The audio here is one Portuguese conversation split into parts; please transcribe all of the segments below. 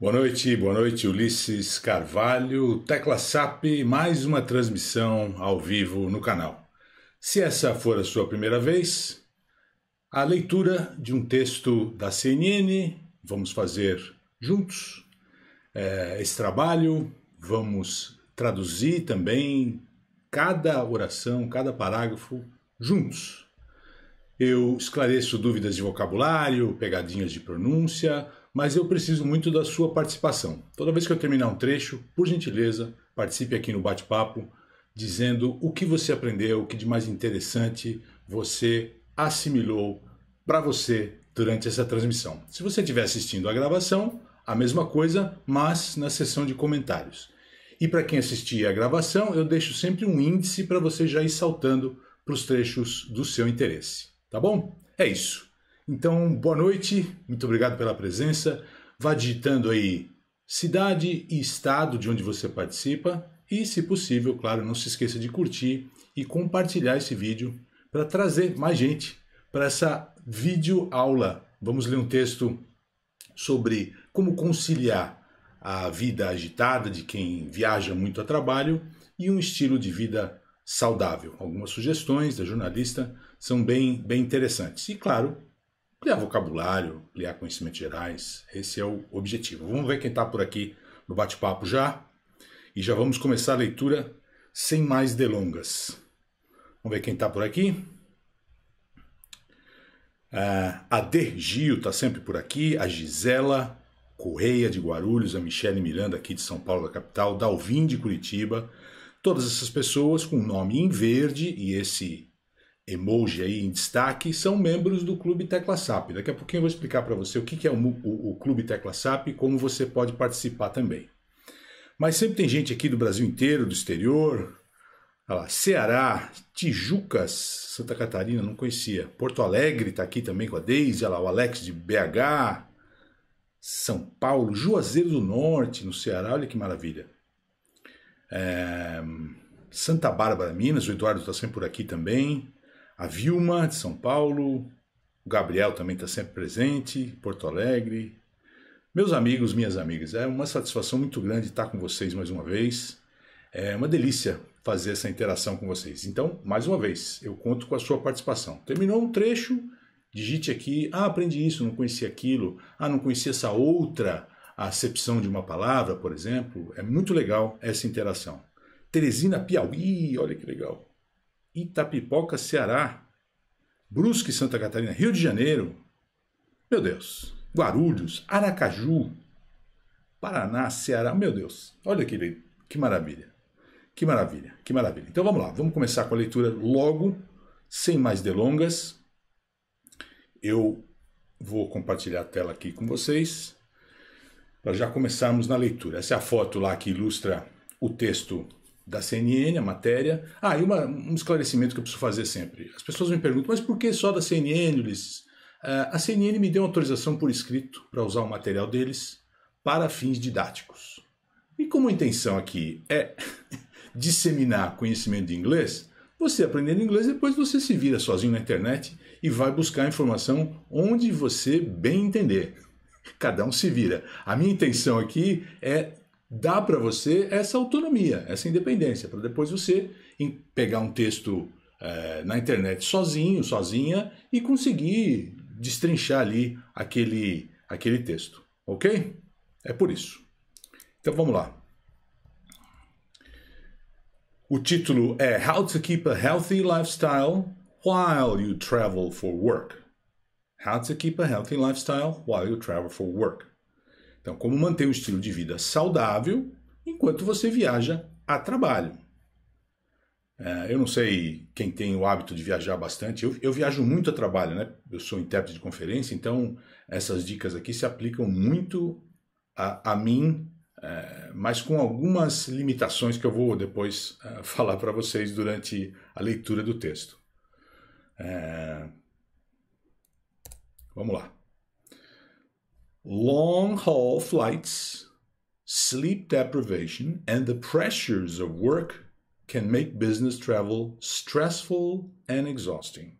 Boa noite, boa noite, Ulisses Carvalho, Tecla SAP, mais uma transmissão ao vivo no canal. Se essa for a sua primeira vez, a leitura de um texto da CNN, vamos fazer juntos é, esse trabalho, vamos traduzir também cada oração, cada parágrafo juntos. Eu esclareço dúvidas de vocabulário, pegadinhas de pronúncia mas eu preciso muito da sua participação. Toda vez que eu terminar um trecho, por gentileza, participe aqui no bate-papo, dizendo o que você aprendeu, o que de mais interessante você assimilou para você durante essa transmissão. Se você estiver assistindo a gravação, a mesma coisa, mas na seção de comentários. E para quem assistir a gravação, eu deixo sempre um índice para você já ir saltando para os trechos do seu interesse. Tá bom? É isso. Então, boa noite, muito obrigado pela presença. Vá digitando aí cidade e estado de onde você participa e, se possível, claro, não se esqueça de curtir e compartilhar esse vídeo para trazer mais gente para essa vídeo aula. Vamos ler um texto sobre como conciliar a vida agitada de quem viaja muito a trabalho e um estilo de vida saudável. Algumas sugestões da jornalista são bem, bem interessantes. E claro, ampliar vocabulário, ampliar conhecimentos gerais. Esse é o objetivo. Vamos ver quem está por aqui no bate-papo já. E já vamos começar a leitura sem mais delongas. Vamos ver quem está por aqui. Ah, a D. Gil está sempre por aqui. A Gisela Correia de Guarulhos. A Michele Miranda aqui de São Paulo, da capital. Dalvin de Curitiba. Todas essas pessoas com o nome em verde e esse emoji aí em destaque são membros do Clube Tecla SAP. Daqui a pouquinho eu vou explicar para você o que é o, o, o, Clube Tecla SAP e como você pode participar também. Mas sempre tem gente aqui do Brasil inteiro, do exterior. Olha lá, Ceará, Tijucas, Santa Catarina, não conhecia. Porto Alegre está aqui também com a Deise, olha lá, o Alex de BH, São Paulo, Juazeiro do Norte, no Ceará, olha que maravilha. É... Santa Bárbara, Minas, o Eduardo está sempre por aqui também a Vilma de São Paulo, o Gabriel também está sempre presente, Porto Alegre. Meus amigos, minhas amigas, é uma satisfação muito grande estar com vocês mais uma vez. É uma delícia fazer essa interação com vocês. Então, mais uma vez, eu conto com a sua participação. Terminou um trecho? Digite aqui, ah, aprendi isso, não conhecia aquilo, ah, não conhecia essa outra acepção de uma palavra, por exemplo. É muito legal essa interação. Teresina Piauí, olha que legal. Itapipoca, Ceará, Brusque, Santa Catarina, Rio de Janeiro, meu Deus, Guarulhos, Aracaju, Paraná, Ceará, meu Deus, olha que, que maravilha, que maravilha, que maravilha. Então vamos lá, vamos começar com a leitura logo, sem mais delongas. Eu vou compartilhar a tela aqui com vocês para já começarmos na leitura. Essa é a foto lá que ilustra o texto da CNN, a matéria. Ah, e uma, um esclarecimento que eu preciso fazer sempre. As pessoas me perguntam, mas por que só da CNN, Ulisses? Uh, a CNN me deu autorização por escrito para usar o material deles para fins didáticos. E como a intenção aqui é disseminar conhecimento de inglês, você aprendendo inglês, depois você se vira sozinho na internet e vai buscar informação onde você bem entender. Cada um se vira. A minha intenção aqui é dá para você essa autonomia, essa independência, para depois você pegar um texto é, na internet sozinho, sozinha, e conseguir destrinchar ali aquele, aquele texto, ok? É por isso. Então vamos lá. O título é How to Keep a Healthy Lifestyle While You Travel for Work. How to Keep a Healthy Lifestyle While You Travel for Work. Então, como manter um estilo de vida saudável enquanto você viaja a trabalho. É, eu não sei quem tem o hábito de viajar bastante. Eu, eu, viajo muito a trabalho, né? Eu sou intérprete de conferência, então essas dicas aqui se aplicam muito a, a mim, é, mas com algumas limitações que eu vou depois é, falar para vocês durante a leitura do texto. É, vamos lá. long haul flights, sleep deprivation, and the pressures of work can make business travel stressful and exhausting.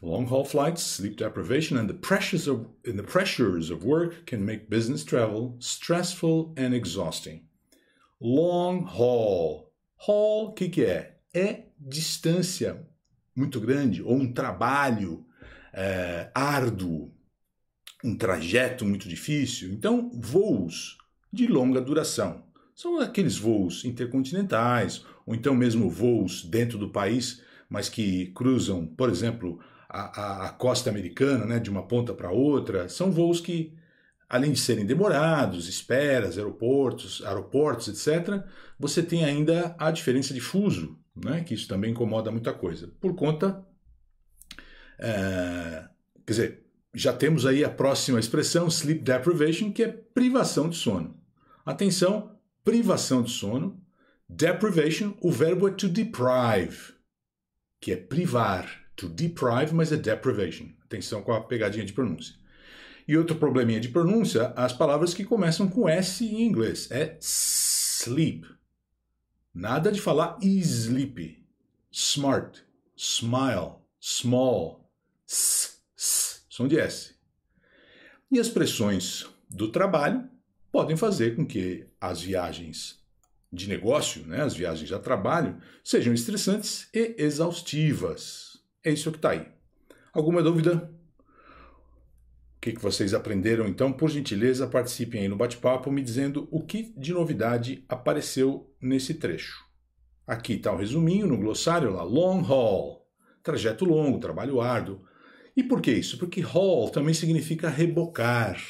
Long haul flights, sleep deprivation, and the pressures of and the pressures of work can make business travel stressful and exhausting. Long haul. Haul, o que, que é? É distância muito grande ou um trabalho é, árduo, um trajeto muito difícil. Então, voos de longa duração. São aqueles voos intercontinentais, ou então mesmo voos dentro do país, mas que cruzam, por exemplo, a, a, a costa americana, né, de uma ponta para outra. São voos que, além de serem demorados, esperas, aeroportos, aeroportos, etc., você tem ainda a diferença de fuso, né, que isso também incomoda muita coisa, por conta ah, quer dizer, já temos aí a próxima expressão, sleep deprivation, que é privação de sono. Atenção, privação de sono. Deprivation, o verbo é to deprive, que é privar. To deprive, mas é deprivation. Atenção com a pegadinha de pronúncia. E outro probleminha de pronúncia, as palavras que começam com S em inglês. É sleep. Nada de falar sleep. Smart, smile, small, s, s, som de S. E as pressões do trabalho podem fazer com que as viagens de negócio, né, as viagens a trabalho, sejam estressantes e exaustivas. É isso que está aí. Alguma dúvida? O que, que vocês aprenderam? Então, por gentileza, participem aí no bate-papo me dizendo o que de novidade apareceu nesse trecho. Aqui está o um resuminho no glossário lá, long haul, trajeto longo, trabalho árduo, e por que isso? Porque haul também significa rebocar,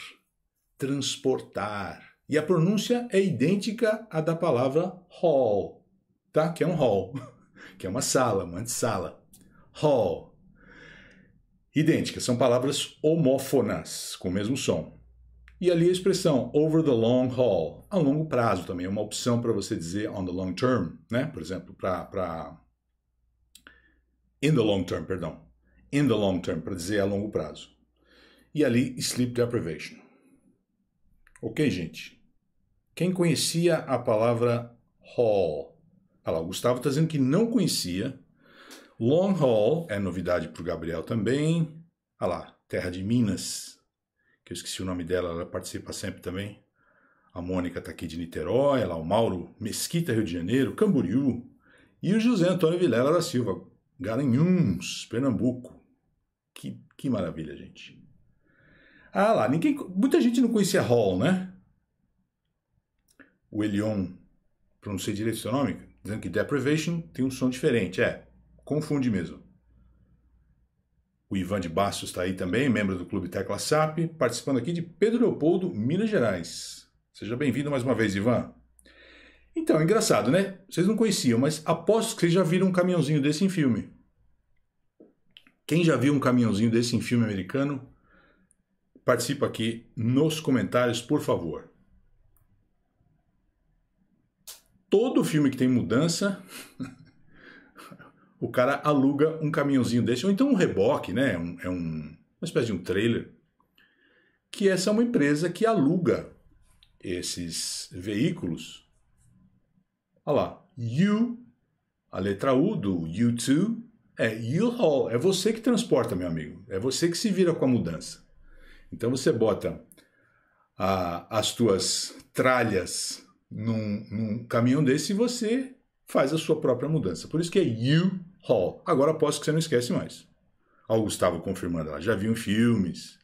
transportar. E a pronúncia é idêntica à da palavra hall, tá? Que é um hall, que é uma sala, uma antessala. Hall. Idêntica, são palavras homófonas, com o mesmo som. E ali a expressão over the long haul, a longo prazo também, é uma opção para você dizer on the long term, né? Por exemplo, para. Pra... In the long term, perdão in the long term, para dizer a longo prazo. E ali, sleep deprivation. Ok, gente? Quem conhecia a palavra haul? Olha lá, o Gustavo está dizendo que não conhecia. Long haul é novidade para o Gabriel também. Olha lá, Terra de Minas, que eu esqueci o nome dela, ela participa sempre também. A Mônica está aqui de Niterói, lá o Mauro Mesquita, Rio de Janeiro, Camboriú. E o José Antônio Vilela da Silva, Garanhuns, Pernambuco. Que, que maravilha, gente. Ah lá, ninguém, muita gente não conhecia Hall, né? O Elion, pronunciei direito seu nome, dizendo que Deprivation tem um som diferente. É, confunde mesmo. O Ivan de Bastos está aí também, membro do Clube Tecla SAP, participando aqui de Pedro Leopoldo, Minas Gerais. Seja bem-vindo mais uma vez, Ivan. Então, engraçado, né? Vocês não conheciam, mas aposto que vocês já viram um caminhãozinho desse em filme. Quem já viu um caminhãozinho desse em filme americano, participa aqui nos comentários, por favor. Todo filme que tem mudança, o cara aluga um caminhãozinho desse, ou então um reboque, né? Um, é um, uma espécie de um trailer. Que essa é uma empresa que aluga esses veículos Olha lá. You, a letra U do you too, é U-Haul. É você que transporta, meu amigo. É você que se vira com a mudança. Então você bota a, ah, as tuas tralhas num, num caminhão desse e você faz a sua própria mudança. Por isso que é U-Haul. Agora aposto que você não esquece mais. Olha o Gustavo confirmando lá. Já viu em filmes.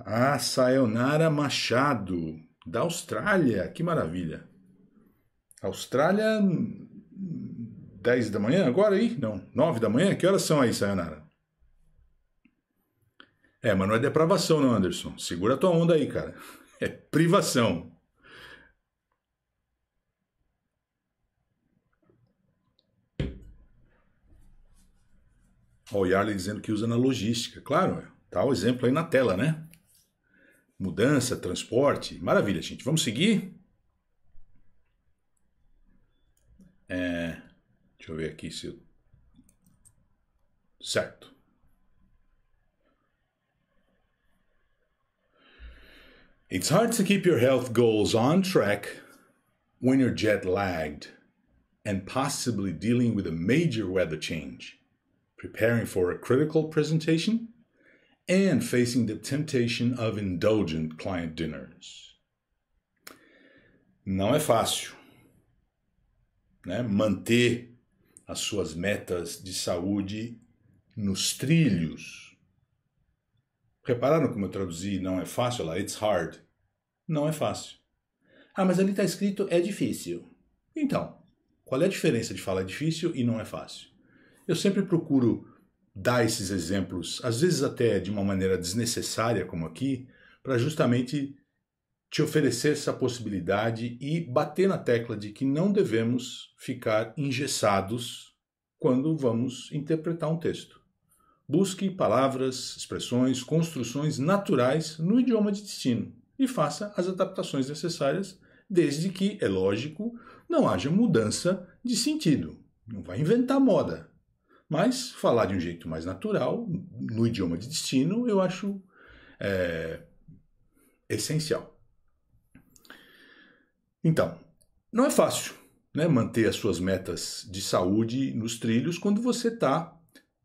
Ah, Sayonara Machado, da Austrália. Que maravilha. Austrália, 10 hum, da manhã agora aí? Não, 9 da manhã? Que horas são aí, Sayonara? É, mas não é depravação não, Anderson. Segura tua onda aí, cara. É privação. Olha o Yarley dizendo que usa na logística. Claro, é. tá o exemplo aí na tela, né? Mudança, transporte. Maravilha, gente. Vamos seguir? É, deixa eu ver aqui se. Eu... Certo. It's hard to keep your health goals on track when you're jet lagged and possibly dealing with a major weather change, preparing for a critical presentation, and facing the temptation of indulgent client dinners. Não é fácil né, manter as suas metas de saúde nos trilhos. Repararam como eu traduzi não é fácil lá? It's hard. Não é fácil. Ah, mas ali está escrito é difícil. Então, qual é a diferença de falar difícil e não é fácil? Eu sempre procuro dar esses exemplos, às vezes até de uma maneira desnecessária, como aqui, para justamente te oferecer essa possibilidade e bater na tecla de que não devemos ficar engessados quando vamos interpretar um texto. Busque palavras, expressões, construções naturais no idioma de destino e faça as adaptações necessárias, desde que, é lógico, não haja mudança de sentido. Não vai inventar moda. Mas falar de um jeito mais natural, no idioma de destino, eu acho é, essencial. Então, não é fácil né, manter as suas metas de saúde nos trilhos quando você está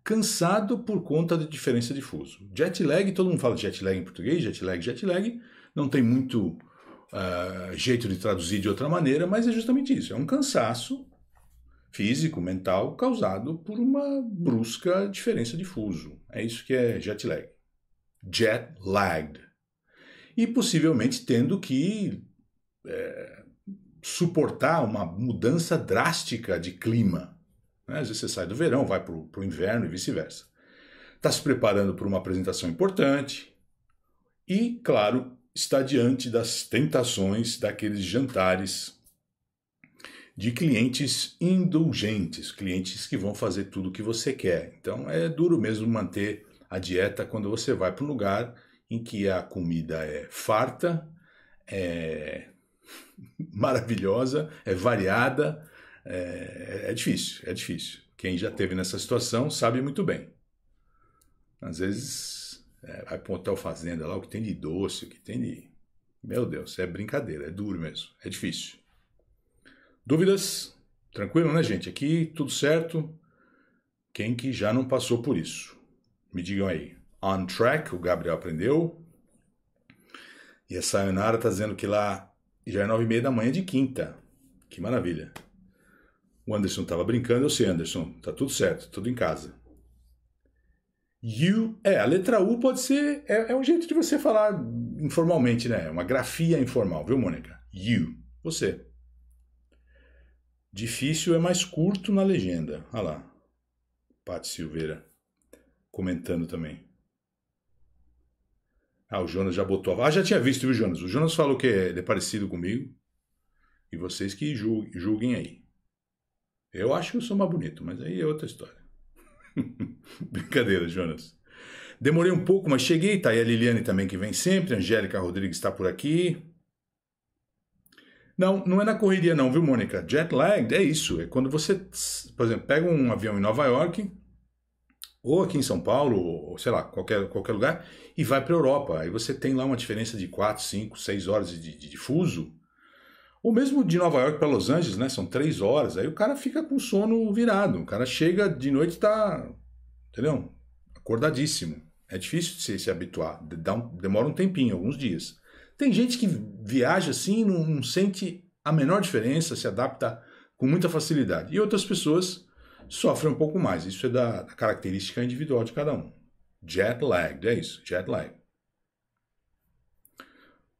cansado por conta da diferença de fuso. Jet lag, todo mundo fala jet lag em português, jet lag, jet lag, não tem muito uh, jeito de traduzir de outra maneira, mas é justamente isso, é um cansaço físico, mental, causado por uma brusca diferença de fuso. É isso que é jet lag. Jet lagged. E possivelmente tendo que é, suportar uma mudança drástica de clima. Né? Às vezes você sai do verão, vai para o inverno e vice-versa. Está se preparando para uma apresentação importante e, claro, está diante das tentações daqueles jantares de clientes indulgentes, clientes que vão fazer tudo o que você quer. Então é duro mesmo manter a dieta quando você vai para um lugar em que a comida é farta, é maravilhosa, é variada, é, é, é difícil, é difícil. Quem já teve nessa situação sabe muito bem. Às vezes é, vai para um hotel fazenda lá, o que tem de doce, o que tem de. Meu Deus, é brincadeira, é duro mesmo, é difícil. Dúvidas? Tranquilo, né, gente? Aqui tudo certo. Quem que já não passou por isso? Me digam aí. On track, o Gabriel aprendeu. E a Sayonara está dizendo que lá já é nove e meia da manhã de quinta. Que maravilha. O Anderson estava brincando. Eu sei, Anderson, tá tudo certo, tudo em casa. You, é, a letra U pode ser, é, é um jeito de você falar informalmente, né? É uma grafia informal, viu, Mônica? You, você. Difícil é mais curto na legenda. Olha lá. Pati Silveira comentando também. Ah, o Jonas já botou. Ah, já tinha visto, viu, Jonas? O Jonas falou que é, é parecido comigo. E vocês que julguem, julguem aí. Eu acho que eu sou mais bonito, mas aí é outra história. Brincadeira, Jonas. Demorei um pouco, mas cheguei. Tá aí a Liliane também, que vem sempre. Angélica Rodrigues está por aqui. Não, não é na correria não, viu, Mônica? Jet lag é isso. É quando você, por exemplo, pega um avião em Nova York, ou aqui em São Paulo, ou sei lá, qualquer, qualquer lugar, e vai para a Europa. Aí você tem lá uma diferença de 4, 5, 6 horas de, de, de fuso. Ou mesmo de Nova York para Los Angeles, né? São 3 horas. Aí o cara fica com o sono virado. O cara chega de noite e tá, entendeu? Acordadíssimo. É difícil de se, se habituar. Um, demora um tempinho, alguns dias. Tem gente que viaja assim e não, não sente a menor diferença, se adapta com muita facilidade. E outras pessoas sofre um pouco mais. Isso é da, da característica individual de cada um. Jet lag, é isso, jet lag.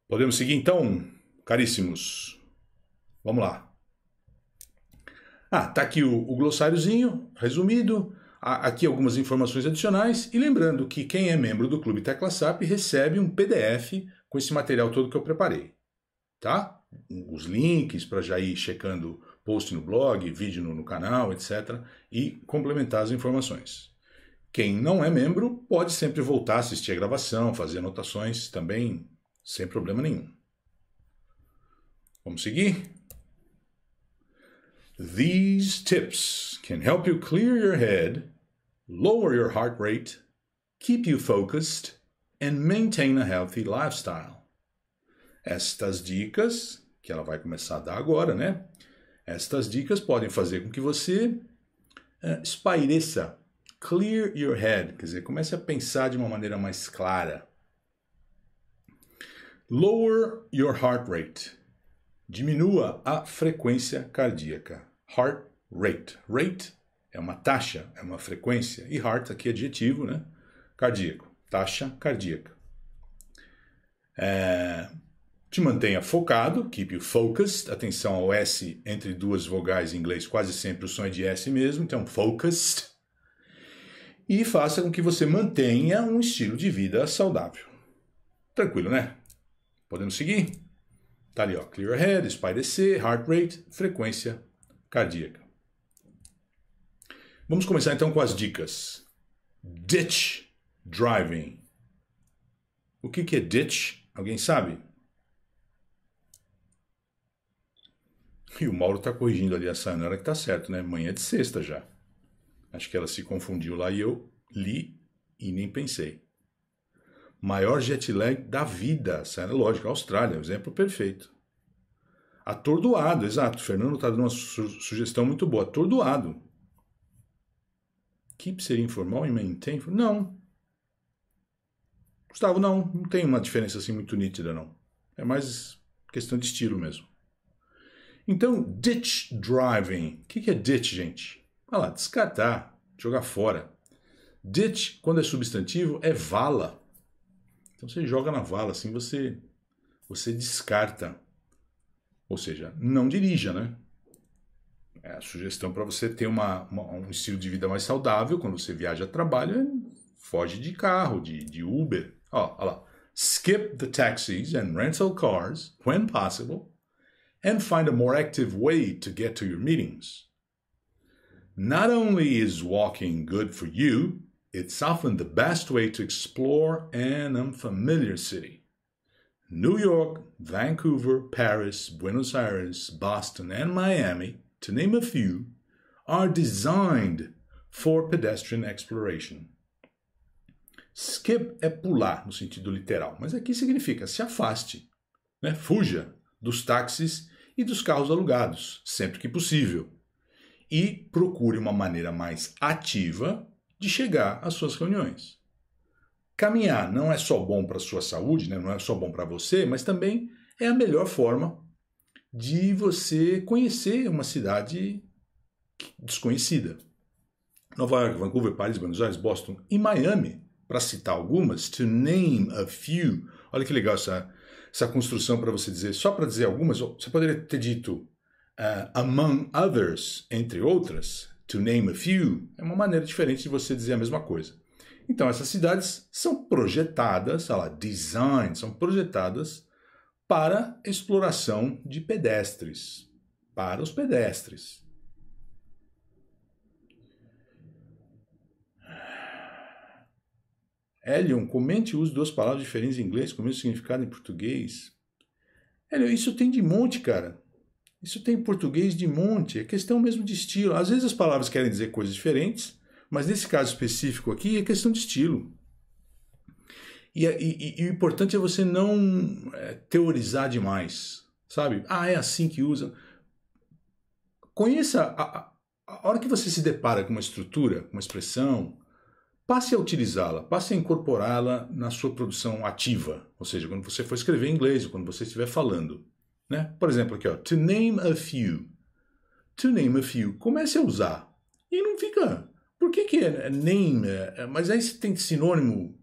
Podemos seguir então, caríssimos. Vamos lá. Ah, tá aqui o, o glossáriozinho resumido, aqui algumas informações adicionais e lembrando que quem é membro do Clube Tecla SAP recebe um PDF com esse material todo que eu preparei, tá? Os links para já ir checando post no blog, vídeo no, no canal, etc., e complementar as informações. Quem não é membro pode sempre voltar a assistir a gravação, fazer anotações também, sem problema nenhum. Vamos seguir? These tips can help you clear your head, lower your heart rate, keep you focused and maintain a healthy lifestyle. Estas dicas que ela vai começar a dar agora, né? Estas dicas podem fazer com que você uh, espaireça, clear your head, quer dizer, comece a pensar de uma maneira mais clara. Lower your heart rate. Diminua a frequência cardíaca. Heart rate. Rate é uma taxa, é uma frequência. E heart aqui é adjetivo, né? Cardíaco. Taxa cardíaca. É, te mantenha focado, keep you focused. Atenção ao S entre duas vogais em inglês, quase sempre o som é de S mesmo, então focused. E faça com que você mantenha um estilo de vida saudável. Tranquilo, né? Podemos seguir? Tá ali, ó. Clear head, espairecer, heart rate, frequência cardíaca. Vamos começar então com as dicas. Ditch driving. O que, que é ditch? Alguém sabe? E o Mauro está corrigindo ali a Sayonara que está certo, né? Manhã é de sexta já. Acho que ela se confundiu lá e eu li e nem pensei. Maior jet lag da vida, Sayonara, lógico, Austrália, exemplo perfeito. Atordoado, exato. Fernando está dando uma su sugestão muito boa. Atordoado. Keep seria informal e maintain? Não. Gustavo, não. Não tem uma diferença assim muito nítida, não. É mais questão de estilo mesmo. Então, ditch driving. O que é ditch, gente? Olha lá, descartar, jogar fora. Ditch, quando é substantivo, é vala. Então você joga na vala, assim você você descarta. Ou seja, não dirija, né? É a sugestão para você ter uma, uma, um estilo de vida mais saudável quando você viaja a trabalho, é, foge de carro, de, de Uber. Ó, olha lá. Skip the taxis and rental cars when possible and find a more active way to get to your meetings. Not only is walking good for you, it's often the best way to explore an unfamiliar city. New York, Vancouver, Paris, Buenos Aires, Boston, and Miami, to name a few, are designed for pedestrian exploration. Skip é pular no sentido literal, mas aqui significa se afaste, né? fuja dos táxis e dos carros alugados, sempre que possível. E procure uma maneira mais ativa de chegar às suas reuniões. Caminhar não é só bom para a sua saúde, né? não é só bom para você, mas também é a melhor forma de você conhecer uma cidade desconhecida. Nova York, Vancouver, Paris, Buenos Aires, Boston e Miami, para citar algumas, to name a few. Olha que legal essa, essa construção para você dizer, só para dizer algumas, você poderia ter dito uh, among others, entre outras, to name a few, é uma maneira diferente de você dizer a mesma coisa. Então, essas cidades são projetadas, olha lá, design, são projetadas para exploração de pedestres, para os pedestres. Elion, comente o uso de duas palavras diferentes em inglês com o mesmo significado em português. Elion, isso tem de monte, cara. Isso tem em português de monte. É questão mesmo de estilo. Às vezes as palavras querem dizer coisas diferentes, mas nesse caso específico aqui é questão de estilo. E, e, e, o importante é você não é, teorizar demais, sabe? Ah, é assim que usa. Conheça. A, a, a hora que você se depara com uma estrutura, uma expressão, passe a utilizá-la, passe a incorporá-la na sua produção ativa, ou seja, quando você for escrever em inglês ou quando você estiver falando. Né? Por exemplo, aqui, ó, to name a few. To name a few. Comece a usar. E não fica. Por que, que é, é name? É, é, mas aí você tem sinônimo.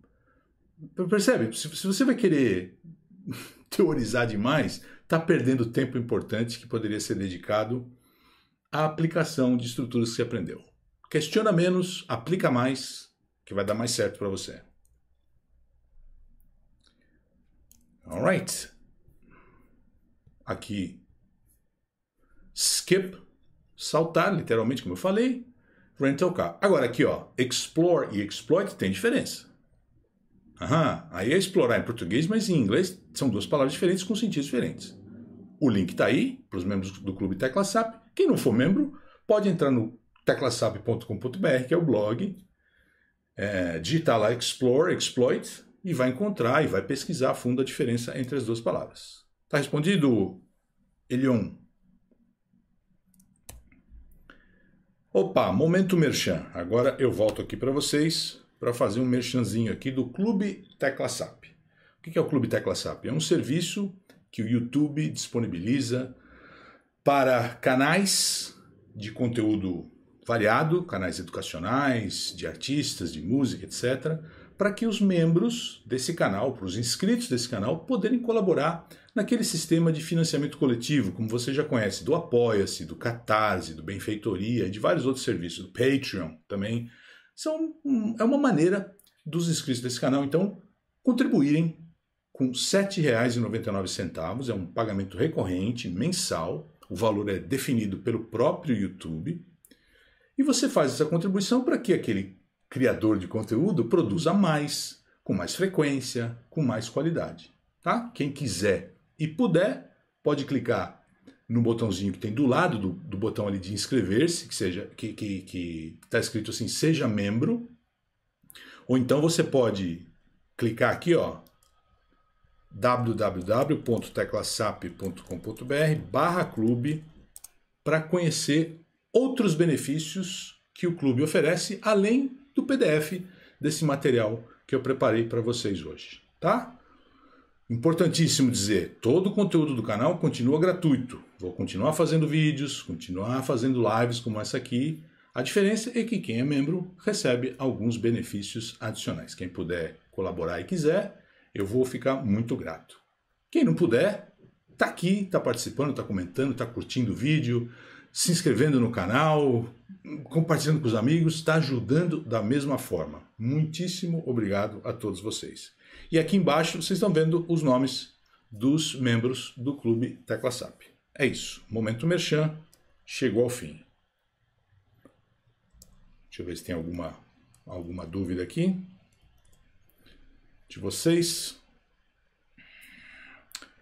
Percebe? Se você vai querer teorizar demais, está perdendo tempo importante que poderia ser dedicado à aplicação de estruturas que você aprendeu. Questiona menos, aplica mais, que vai dar mais certo para você. Alright. Aqui, skip, saltar, literalmente, como eu falei, rental car. Agora aqui, ó, explore e exploit tem diferença. Aham, aí é explorar em português, mas em inglês são duas palavras diferentes com sentidos diferentes. O link está aí para os membros do Clube Tecla SAP. Quem não for membro, pode entrar no teclasap.com.br, que é o blog, é, é digitar lá explore, exploit, e vai encontrar e vai pesquisar a fundo a diferença entre as duas palavras. Tá respondido, Elion? Opa, momento merchan. Agora eu volto aqui para vocês para fazer um merchanzinho aqui do Clube TeclaSap. O que é o Clube TeclaSap? É um serviço que o YouTube disponibiliza para canais de conteúdo variado, canais educacionais, de artistas, de música, etc., para que os membros desse canal, para os inscritos desse canal, poderem colaborar naquele sistema de financiamento coletivo, como você já conhece, do Apoia-se, do Catarse, do Benfeitoria e de vários outros serviços, do Patreon também. São, é uma maneira dos inscritos desse canal, então, contribuírem com R$ 7,99, é um pagamento recorrente, mensal, o valor é definido pelo próprio YouTube e você faz essa contribuição para que aquele criador de conteúdo produza mais, com mais frequência, com mais qualidade. Tá? Quem quiser e puder, pode clicar no botãozinho que tem do lado do, do botão ali de inscrever-se, que seja que está que, que tá escrito assim, seja membro. Ou então você pode clicar aqui, ó, www.teclasap.com.br barra clube para conhecer outros benefícios que o clube oferece, além do PDF desse material que eu preparei para vocês hoje, tá? Importantíssimo dizer, todo o conteúdo do canal continua gratuito. Vou continuar fazendo vídeos, continuar fazendo lives como essa aqui. A diferença é que quem é membro recebe alguns benefícios adicionais. Quem puder colaborar e quiser, eu vou ficar muito grato. Quem não puder, tá aqui, tá participando, tá comentando, tá curtindo o vídeo, se inscrevendo no canal, compartilhando com os amigos, está ajudando da mesma forma. Muitíssimo obrigado a todos vocês. E aqui embaixo vocês estão vendo os nomes dos membros do Clube TeclaSap. É isso. Momento Merchan chegou ao fim. Deixa eu ver se tem alguma, alguma dúvida aqui de vocês.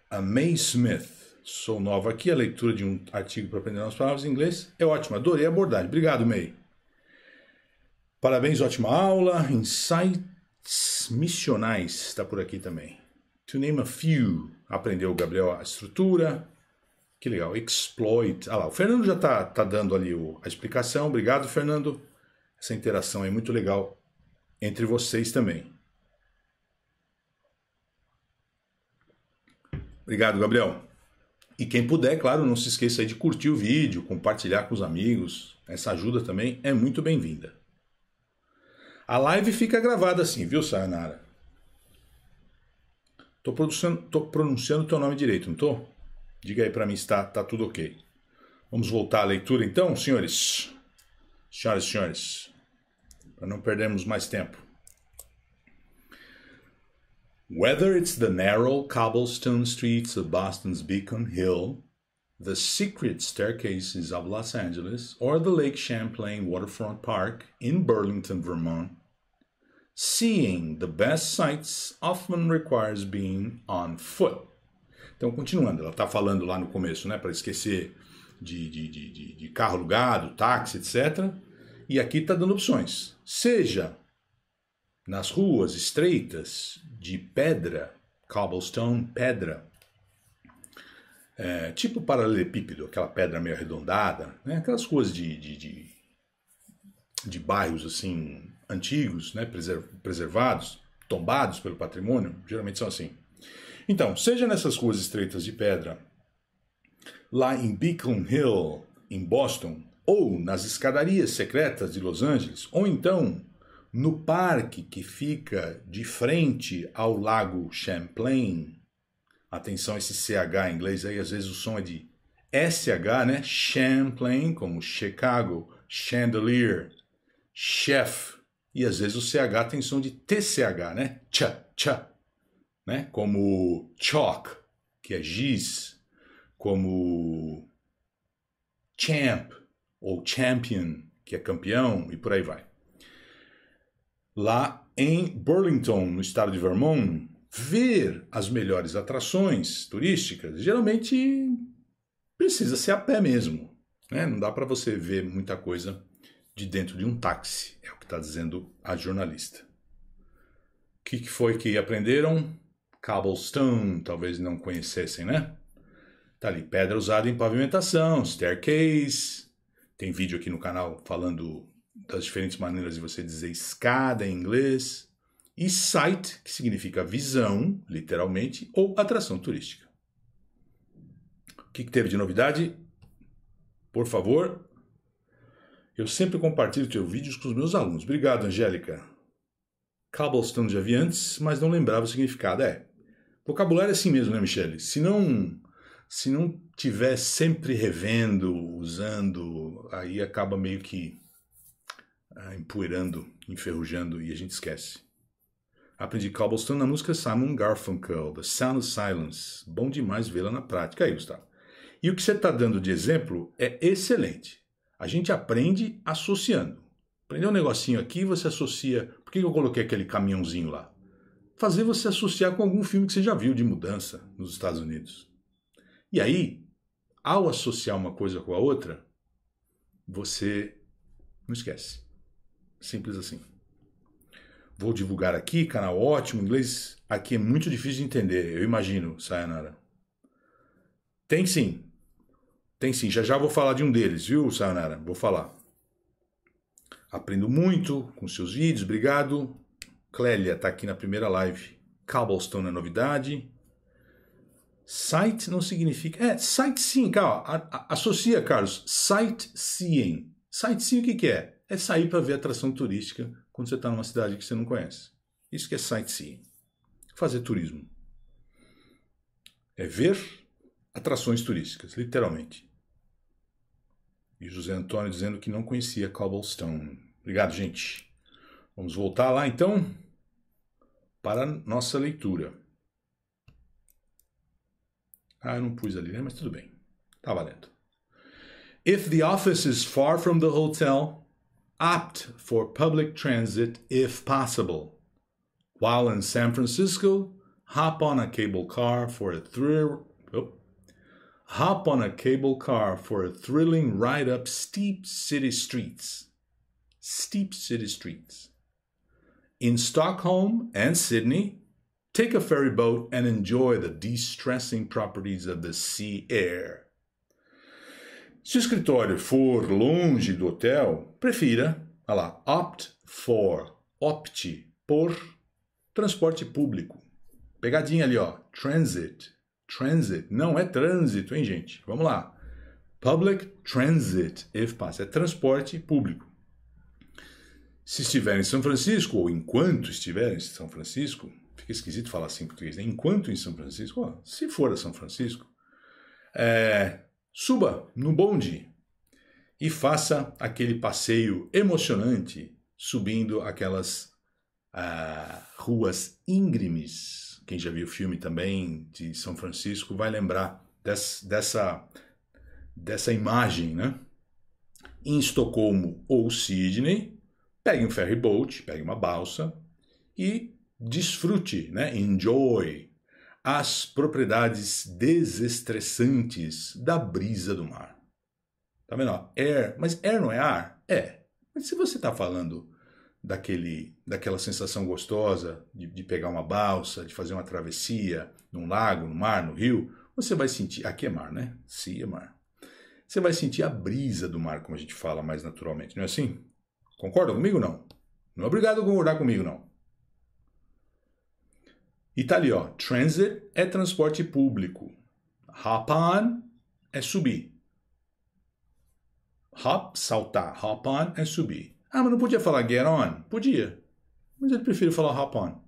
A May Smith sou nova aqui, a leitura de um artigo para aprender novas palavras em inglês é ótima, adorei a abordagem. Obrigado, May. Parabéns, ótima aula. Insights missionais está por aqui também. To name a few, aprendeu o Gabriel a estrutura. Que legal, exploit. Ah lá, o Fernando já está tá dando ali o, a explicação. Obrigado, Fernando. Essa interação é muito legal entre vocês também. Obrigado, Gabriel. E quem puder, claro, não se esqueça de curtir o vídeo, compartilhar com os amigos. Essa ajuda também é muito bem-vinda. A live fica gravada assim, viu, Sayonara? Tô, tô pronunciando teu nome direito, não tô? Diga aí para mim se tá, tá tudo ok. Vamos voltar à leitura então, senhores? Senhoras e senhores, para não perdermos mais tempo. Whether it's the narrow cobblestone streets of Boston's Beacon Hill, the secret staircases of Los Angeles, or the Lake Champlain Waterfront Park in Burlington, Vermont, seeing the best sights often requires being on foot. Então, continuando, ela está falando lá no começo, né, para esquecer de, de, de, de carro alugado, táxi, etc. E aqui está dando opções. Seja nas ruas estreitas de pedra, cobblestone, pedra, é, tipo paralelepípedo, aquela pedra meio arredondada, né? aquelas ruas de, de, de, de bairros assim antigos, né? preservados, tombados pelo patrimônio, geralmente são assim. Então, seja nessas ruas estreitas de pedra, lá em Beacon Hill, em Boston, ou nas escadarias secretas de Los Angeles, ou então no parque que fica de frente ao lago Champlain, atenção esse CH em inglês aí, às vezes o som é de SH, né? Champlain, como Chicago, Chandelier, Chef, e às vezes o CH tem som de TCH, né? Ch, ch, né? Como chalk, que é giz, como champ ou champion, que é campeão, e por aí vai lá em Burlington, no estado de Vermont, ver as melhores atrações turísticas, geralmente precisa ser a pé mesmo. Né? Não dá para você ver muita coisa de dentro de um táxi, é o que está dizendo a jornalista. O que, que foi que aprenderam? Cobblestone, talvez não conhecessem, né? Tá ali, pedra usada em pavimentação, staircase. Tem vídeo aqui no canal falando das diferentes maneiras de você dizer escada em inglês, e sight, que significa visão, literalmente, ou atração turística. O que, que teve de novidade? Por favor, eu sempre compartilho teus vídeos com os meus alunos. Obrigado, Angélica. Cobblestone já vi antes, mas não lembrava o significado. É. Vocabulário é assim mesmo, né, Michele? Se não se não tiver sempre revendo, usando, aí acaba meio que ah, empoeirando, enferrujando e a gente esquece. Aprendi Cobblestone na música Simon Garfunkel, The Sound of Silence. Bom demais vê-la na prática aí, Gustavo. E o que você está dando de exemplo é excelente. A gente aprende associando. Aprender um negocinho aqui, você associa. Por que eu coloquei aquele caminhãozinho lá? Fazer você associar com algum filme que você já viu de mudança nos Estados Unidos. E aí, ao associar uma coisa com a outra, você não esquece. Simples assim. Vou divulgar aqui, canal ótimo, inglês aqui é muito difícil de entender, eu imagino, Sayonara. Tem sim. Tem sim, já já vou falar de um deles, viu, Sayonara? Vou falar. Aprendo muito com seus vídeos, obrigado. Clélia está aqui na primeira live. Cobblestone é novidade. Site não significa. É, site sim, cara. Associa, Carlos. Sightseeing. Sightseeing o que, que é? é sair para ver atração turística quando você está numa cidade que você não conhece. Isso que é sightseeing. Fazer turismo. É ver atrações turísticas, literalmente. E José Antônio dizendo que não conhecia Cobblestone. Obrigado, gente. Vamos voltar lá então para a nossa leitura. Ah, eu não pus ali, né? Mas tudo bem. Tá valendo. If the office is far from the hotel, Opt for public transit if possible. While in San Francisco, hop on a cable car for a thrill. Oh, hop on a cable car for a thrilling ride up steep city streets. Steep city streets. In Stockholm and Sydney, take a ferry boat and enjoy the de stressing properties of the sea air. Se o escritório for longe do hotel, prefira, olha lá, opt for, opte por transporte público. Pegadinha ali, ó, transit. Transit não é trânsito, hein, gente? Vamos lá. Public transit, if pass, é transporte público. Se estiver em São Francisco, ou enquanto estiver em São Francisco, fica esquisito falar assim em português, né? Enquanto em São Francisco, ó, se for a São Francisco, é, Suba no bonde e faça aquele passeio emocionante subindo aquelas ah, ruas íngremes. Quem já viu o filme também de São Francisco vai lembrar des, dessa, dessa imagem, né? Em Estocolmo ou Sydney, pegue um ferry boat, pegue uma balsa e desfrute, né? Enjoy as propriedades desestressantes da brisa do mar. Tá vendo? Air, mas air não é ar? É. Mas se você está falando daquele, daquela sensação gostosa de, de pegar uma balsa, de fazer uma travessia num lago, no mar, no rio, você vai sentir. Aqui é mar, né? Sim, é mar. Você vai sentir a brisa do mar, como a gente fala mais naturalmente, não é assim? Concorda comigo não? Não é obrigado a concordar comigo, não. E tá ali, ó. Transit é transporte público. Hop on é subir. Hop, saltar. Hop on é subir. Ah, mas não podia falar get on? Podia. Mas eu prefiro falar hop on.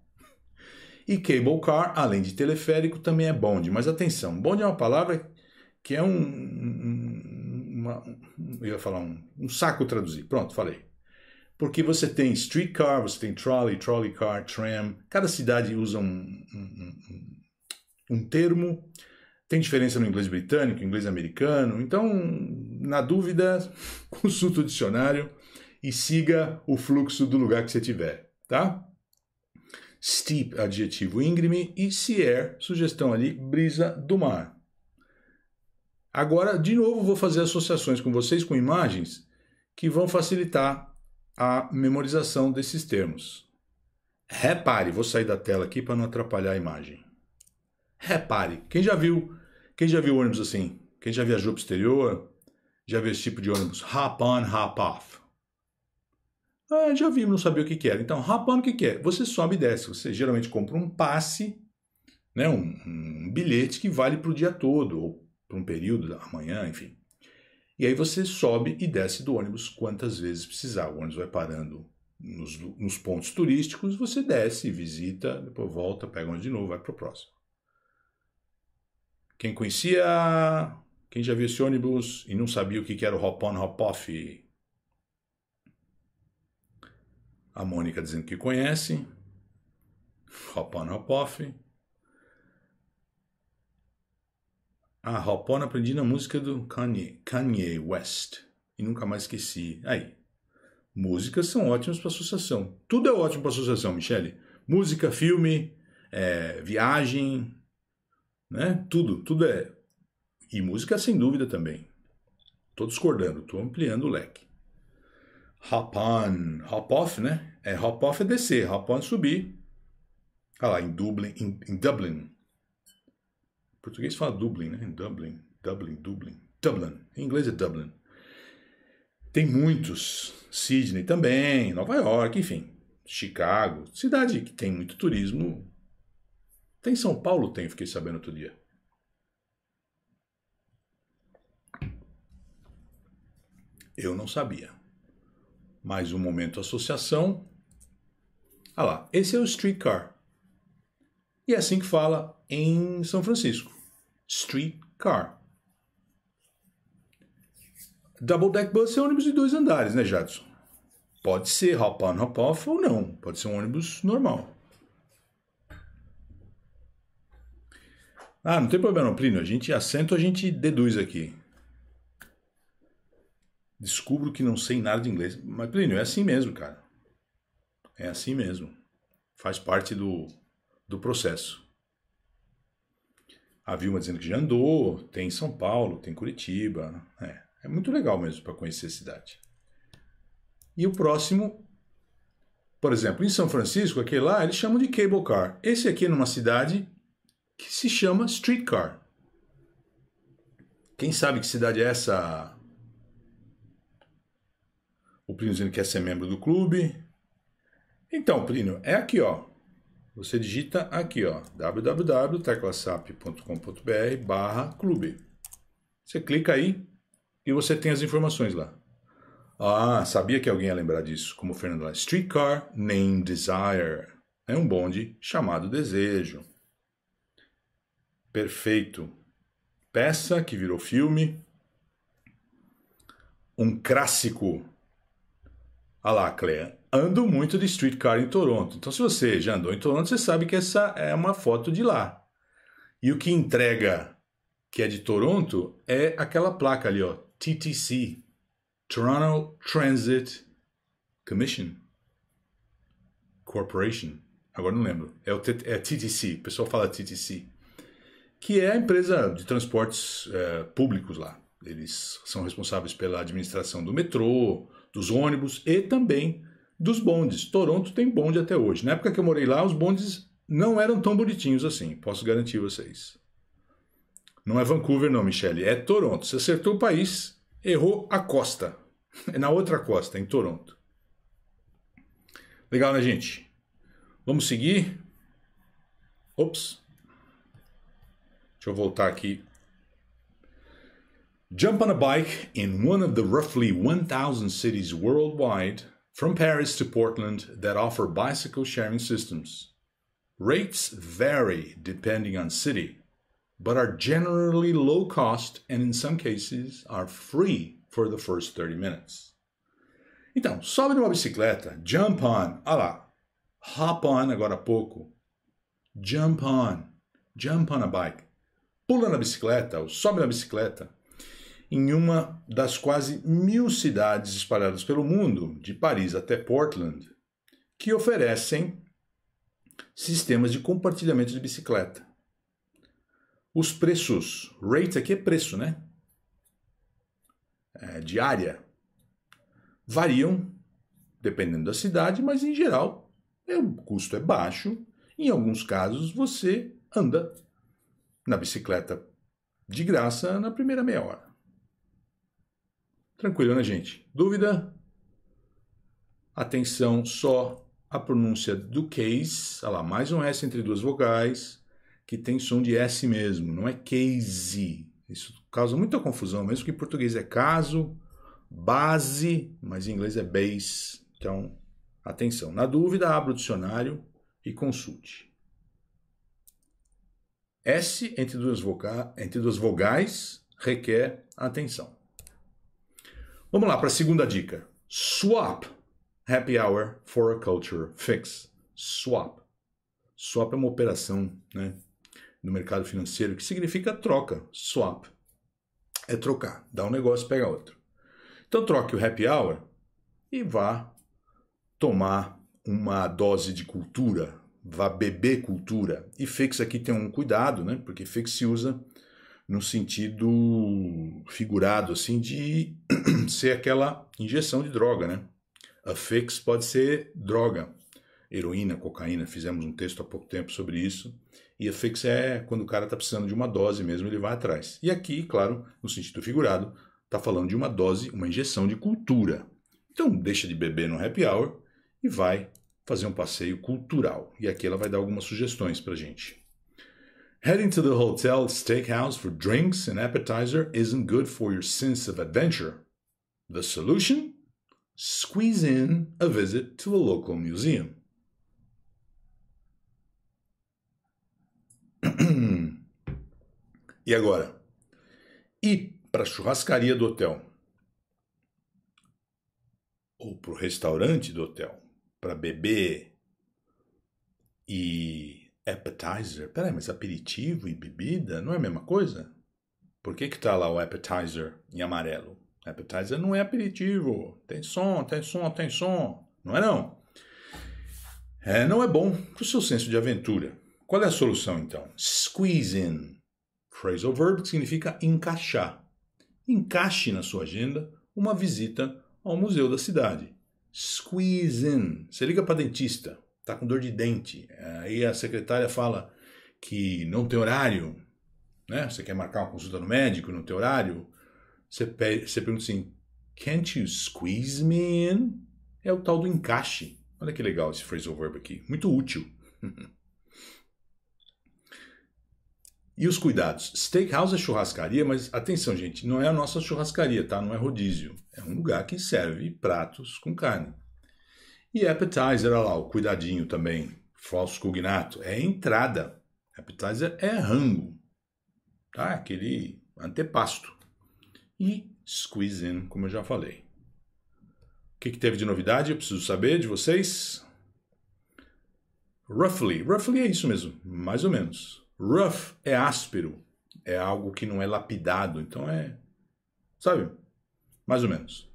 E cable car, além de teleférico, também é bonde. Mas atenção, bonde é uma palavra que é um. um uma, eu ia falar um, um saco traduzir. Pronto, falei porque você tem streetcar, você tem trolley, trolley car, tram. Cada cidade usa um, um, um, termo. Tem diferença no inglês britânico, inglês americano. Então, na dúvida, consulta o dicionário e siga o fluxo do lugar que você tiver, tá? Steep, adjetivo íngreme, e Sierra, sugestão ali, brisa do mar. Agora, de novo, vou fazer associações com vocês com imagens que vão facilitar a memorização desses termos. Repare, vou sair da tela aqui para não atrapalhar a imagem. Repare, quem já viu, quem já viu ônibus assim? Quem já viajou para o exterior, já viu esse tipo de ônibus? Hop on, hop off. Ah, já vi, não sabia o que, que era. Então, hop on, o que, que é? Você sobe e desce. Você geralmente compra um passe, né, um, um bilhete que vale para o dia todo, ou para um período da manhã, enfim. E aí você sobe e desce do ônibus quantas vezes precisar. O ônibus vai parando nos, nos pontos turísticos, você desce, visita, depois volta, pega o ônibus de novo, vai para o próximo. Quem conhecia, quem já viu esse ônibus e não sabia o que era o hop-on, hop-off, a Mônica dizendo que conhece, hop-on, hop-off, Ah, Hopon aprendi na música do Kanye, Kanye West. E nunca mais esqueci. Aí. Músicas são ótimas para associação. Tudo é ótimo para associação, Michele. Música, filme, é, viagem, né? Tudo, tudo é. E música sem dúvida também. Tô discordando, tô ampliando o leque. Hop on, hop off, né? É, hop off é descer, hop on é subir. Olha ah lá, em Dublin, em, em Dublin, português fala Dublin, né? Dublin, Dublin, Dublin. Dublin. Em inglês é Dublin. Tem muitos. Sydney também, Nova York, enfim. Chicago, cidade que tem muito turismo. Tem São Paulo, tem, fiquei sabendo outro dia. Eu não sabia. Mais um momento associação. Ah lá, esse é o streetcar. E é assim que fala em São Francisco streetcar. Double deck bus é ônibus de dois andares, né, Jadson? Pode ser hop on, hop off ou não. Pode ser um ônibus normal. Ah, não tem problema não, Plínio. A gente assento, a gente deduz aqui. Descubro que não sei nada de inglês. Mas, Plínio, é assim mesmo, cara. É assim mesmo. Faz parte do, do processo a Vilma dizendo que já andou, tem São Paulo, tem Curitiba. É, é muito legal mesmo para conhecer a cidade. E o próximo, por exemplo, em São Francisco, aquele lá, eles chamam de cable car. Esse aqui é numa cidade que se chama streetcar. Quem sabe que cidade é essa? O Plínio dizendo que quer ser é membro do clube. Então, Plínio, é aqui, ó. Você digita aqui, ó, www.teclasap.com.br barra clube. Você clica aí e você tem as informações lá. Ah, sabia que alguém ia lembrar disso, como o Fernando lá. Streetcar Named Desire. É um bonde chamado desejo. Perfeito. Peça que virou filme. Um clássico a lá, Clean, ando muito de streetcar em Toronto. Então, se você já andou em Toronto, você sabe que essa é uma foto de lá. E o que entrega, que é de Toronto, é aquela placa ali, ó, TTC, Toronto Transit Commission Corporation. Agora não lembro. É, o é TTC, o pessoal fala TTC, que é a empresa de transportes é, públicos lá. Eles são responsáveis pela administração do metrô, dos ônibus e também dos bondes. Toronto tem bonde até hoje. Na época que eu morei lá, os bondes não eram tão bonitinhos assim, posso garantir vocês. Não é Vancouver, não, Michele, é Toronto. Você acertou o país, errou a costa. É na outra costa, em Toronto. Legal, né, gente? Vamos seguir. Ops. Deixa eu voltar aqui Jump on a bike in one of the roughly 1,000 cities worldwide, from Paris to Portland, that offer bicycle sharing systems. Rates vary depending on city, but are generally low cost and in some cases are free for the first 30 minutes. Então, sobe numa bicicleta, jump on, olha lá, hop on agora há pouco, jump on, jump on a bike, pula na bicicleta ou sobe na bicicleta, em uma das quase mil cidades espalhadas pelo mundo, de Paris até Portland, que oferecem sistemas de compartilhamento de bicicleta. Os preços, rate aqui é preço, né? É, diária, variam dependendo da cidade, mas em geral é, o custo é baixo. Em alguns casos você anda na bicicleta de graça na primeira meia hora. Tranquilo, né, gente? Dúvida? Atenção só à pronúncia do case. Olha lá, mais um S entre duas vogais, que tem som de S mesmo, não é case. Isso causa muita confusão, mesmo que em português é caso, base, mas em inglês é base. Então, atenção. Na dúvida, abra o dicionário e consulte. S entre duas, voca... entre duas vogais requer atenção. Vamos lá para a segunda dica. Swap happy hour for a culture fix. Swap. Swap é uma operação né, no mercado financeiro que significa troca. Swap é trocar. Dá um negócio, pega outro. Então troque o happy hour e vá tomar uma dose de cultura. Vá beber cultura. E fix aqui tem um cuidado, né? Porque fix se usa no sentido figurado, assim, de ser aquela injeção de droga, né? A fix pode ser droga, heroína, cocaína, fizemos um texto há pouco tempo sobre isso, e a fix é quando o cara está precisando de uma dose mesmo, ele vai atrás. E aqui, claro, no sentido figurado, está falando de uma dose, uma injeção de cultura. Então, deixa de beber no happy hour e vai fazer um passeio cultural. E aqui ela vai dar algumas sugestões para gente. Heading to the hotel steakhouse for drinks and appetizer isn't good for your sense of adventure. The solution? Squeeze in a visit to a local museum. e agora? Ir para a churrascaria do hotel. Ou para o restaurante do hotel. Para beber e Appetizer? Peraí, mas aperitivo e bebida não é a mesma coisa? Por que que tá lá o appetizer em amarelo? Appetizer não é aperitivo. Tem som, tem som, tem som. Não é não? É, não é bom para o seu senso de aventura. Qual é a solução então? Squeeze in. Phrasal verb que significa encaixar. Encaixe na sua agenda uma visita ao museu da cidade. Squeeze in. Você liga para dentista está com dor de dente. Aí a secretária fala que não tem horário, né? Você quer marcar uma consulta no médico, não tem horário. Você, pede, você pergunta assim, can't you squeeze me in? É o tal do encaixe. Olha que legal esse phrasal verb aqui, muito útil. e os cuidados? Steakhouse é churrascaria, mas atenção, gente, não é a nossa churrascaria, tá? Não é rodízio. É um lugar que serve pratos com carne. E appetizer, olha lá, o cuidadinho também, falso cognato, é entrada. Appetizer é rango, tá? É aquele antepasto. E squeeze in, como eu já falei. O que, que teve de novidade? Eu preciso saber de vocês. Roughly. Roughly é isso mesmo, mais ou menos. Rough é áspero, é algo que não é lapidado, então é. Sabe? Mais ou menos.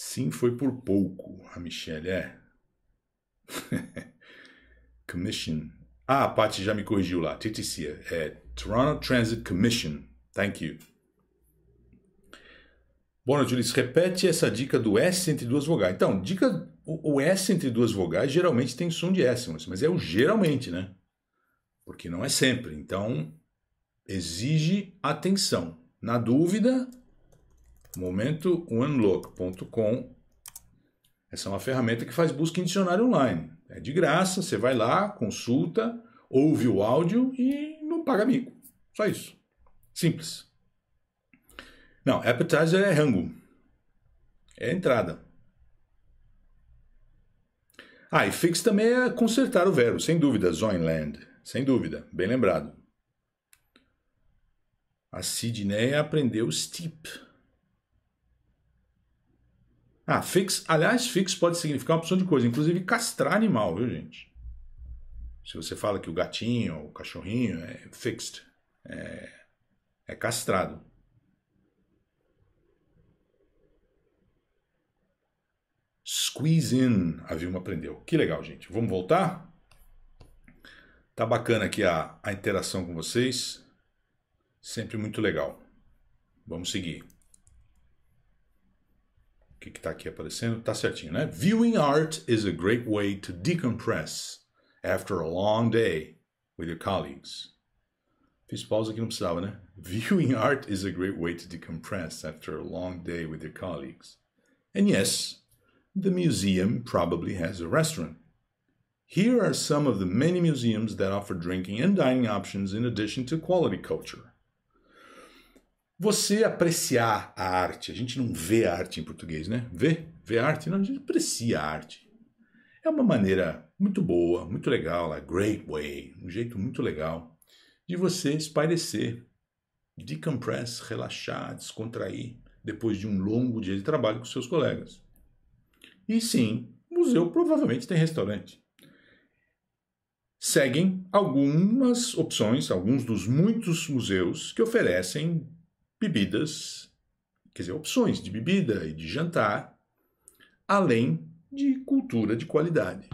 Sim, foi por pouco, a Michelle, é. Commission. Ah, a Paty já me corrigiu lá. TTC é Toronto Transit Commission. Thank you. Bom, Julis, repete essa dica do S entre duas vogais. Então, dica o, o S entre duas vogais geralmente tem som de S, mas é o geralmente, né? Porque não é sempre. Então, exige atenção. Na dúvida, momentounlock.com. Essa é uma ferramenta que faz busca em dicionário online. É de graça, você vai lá, consulta, ouve o áudio e não paga mico. Só isso. Simples. Não, appetizer é rango. É entrada. Ah, e fix também é consertar o verbo, sem dúvida. Zoinland, sem dúvida. Bem lembrado. A Sidney aprendeu steep. Ah, fix, aliás, fix pode significar uma opção de coisa, inclusive castrar animal, viu, gente? Se você fala que o gatinho, o cachorrinho é fixed, é, é castrado. Squeeze in, a Vilma aprendeu. Que legal, gente. Vamos voltar? Tá bacana aqui a, a interação com vocês. Sempre muito legal. Vamos seguir. que está aqui aparecendo? certinho, né? Viewing art is a great way to decompress after a long day with your colleagues. Fiz pausa que não precisava, né? Viewing art is a great way to decompress after a long day with your colleagues. And yes, the museum probably has a restaurant. Here are some of the many museums that offer drinking and dining options in addition to quality culture. você apreciar a arte. A gente não vê a arte em português, né? Vê? Vê a arte? Não, a gente aprecia a arte. É uma maneira muito boa, muito legal, a great way, um jeito muito legal de você espairecer, decompress, relaxar, descontrair depois de um longo dia de trabalho com seus colegas. E sim, museu provavelmente tem restaurante. Seguem algumas opções, alguns dos muitos museus que oferecem bebidas, quer dizer, opções de bebida e de jantar, além de cultura de qualidade.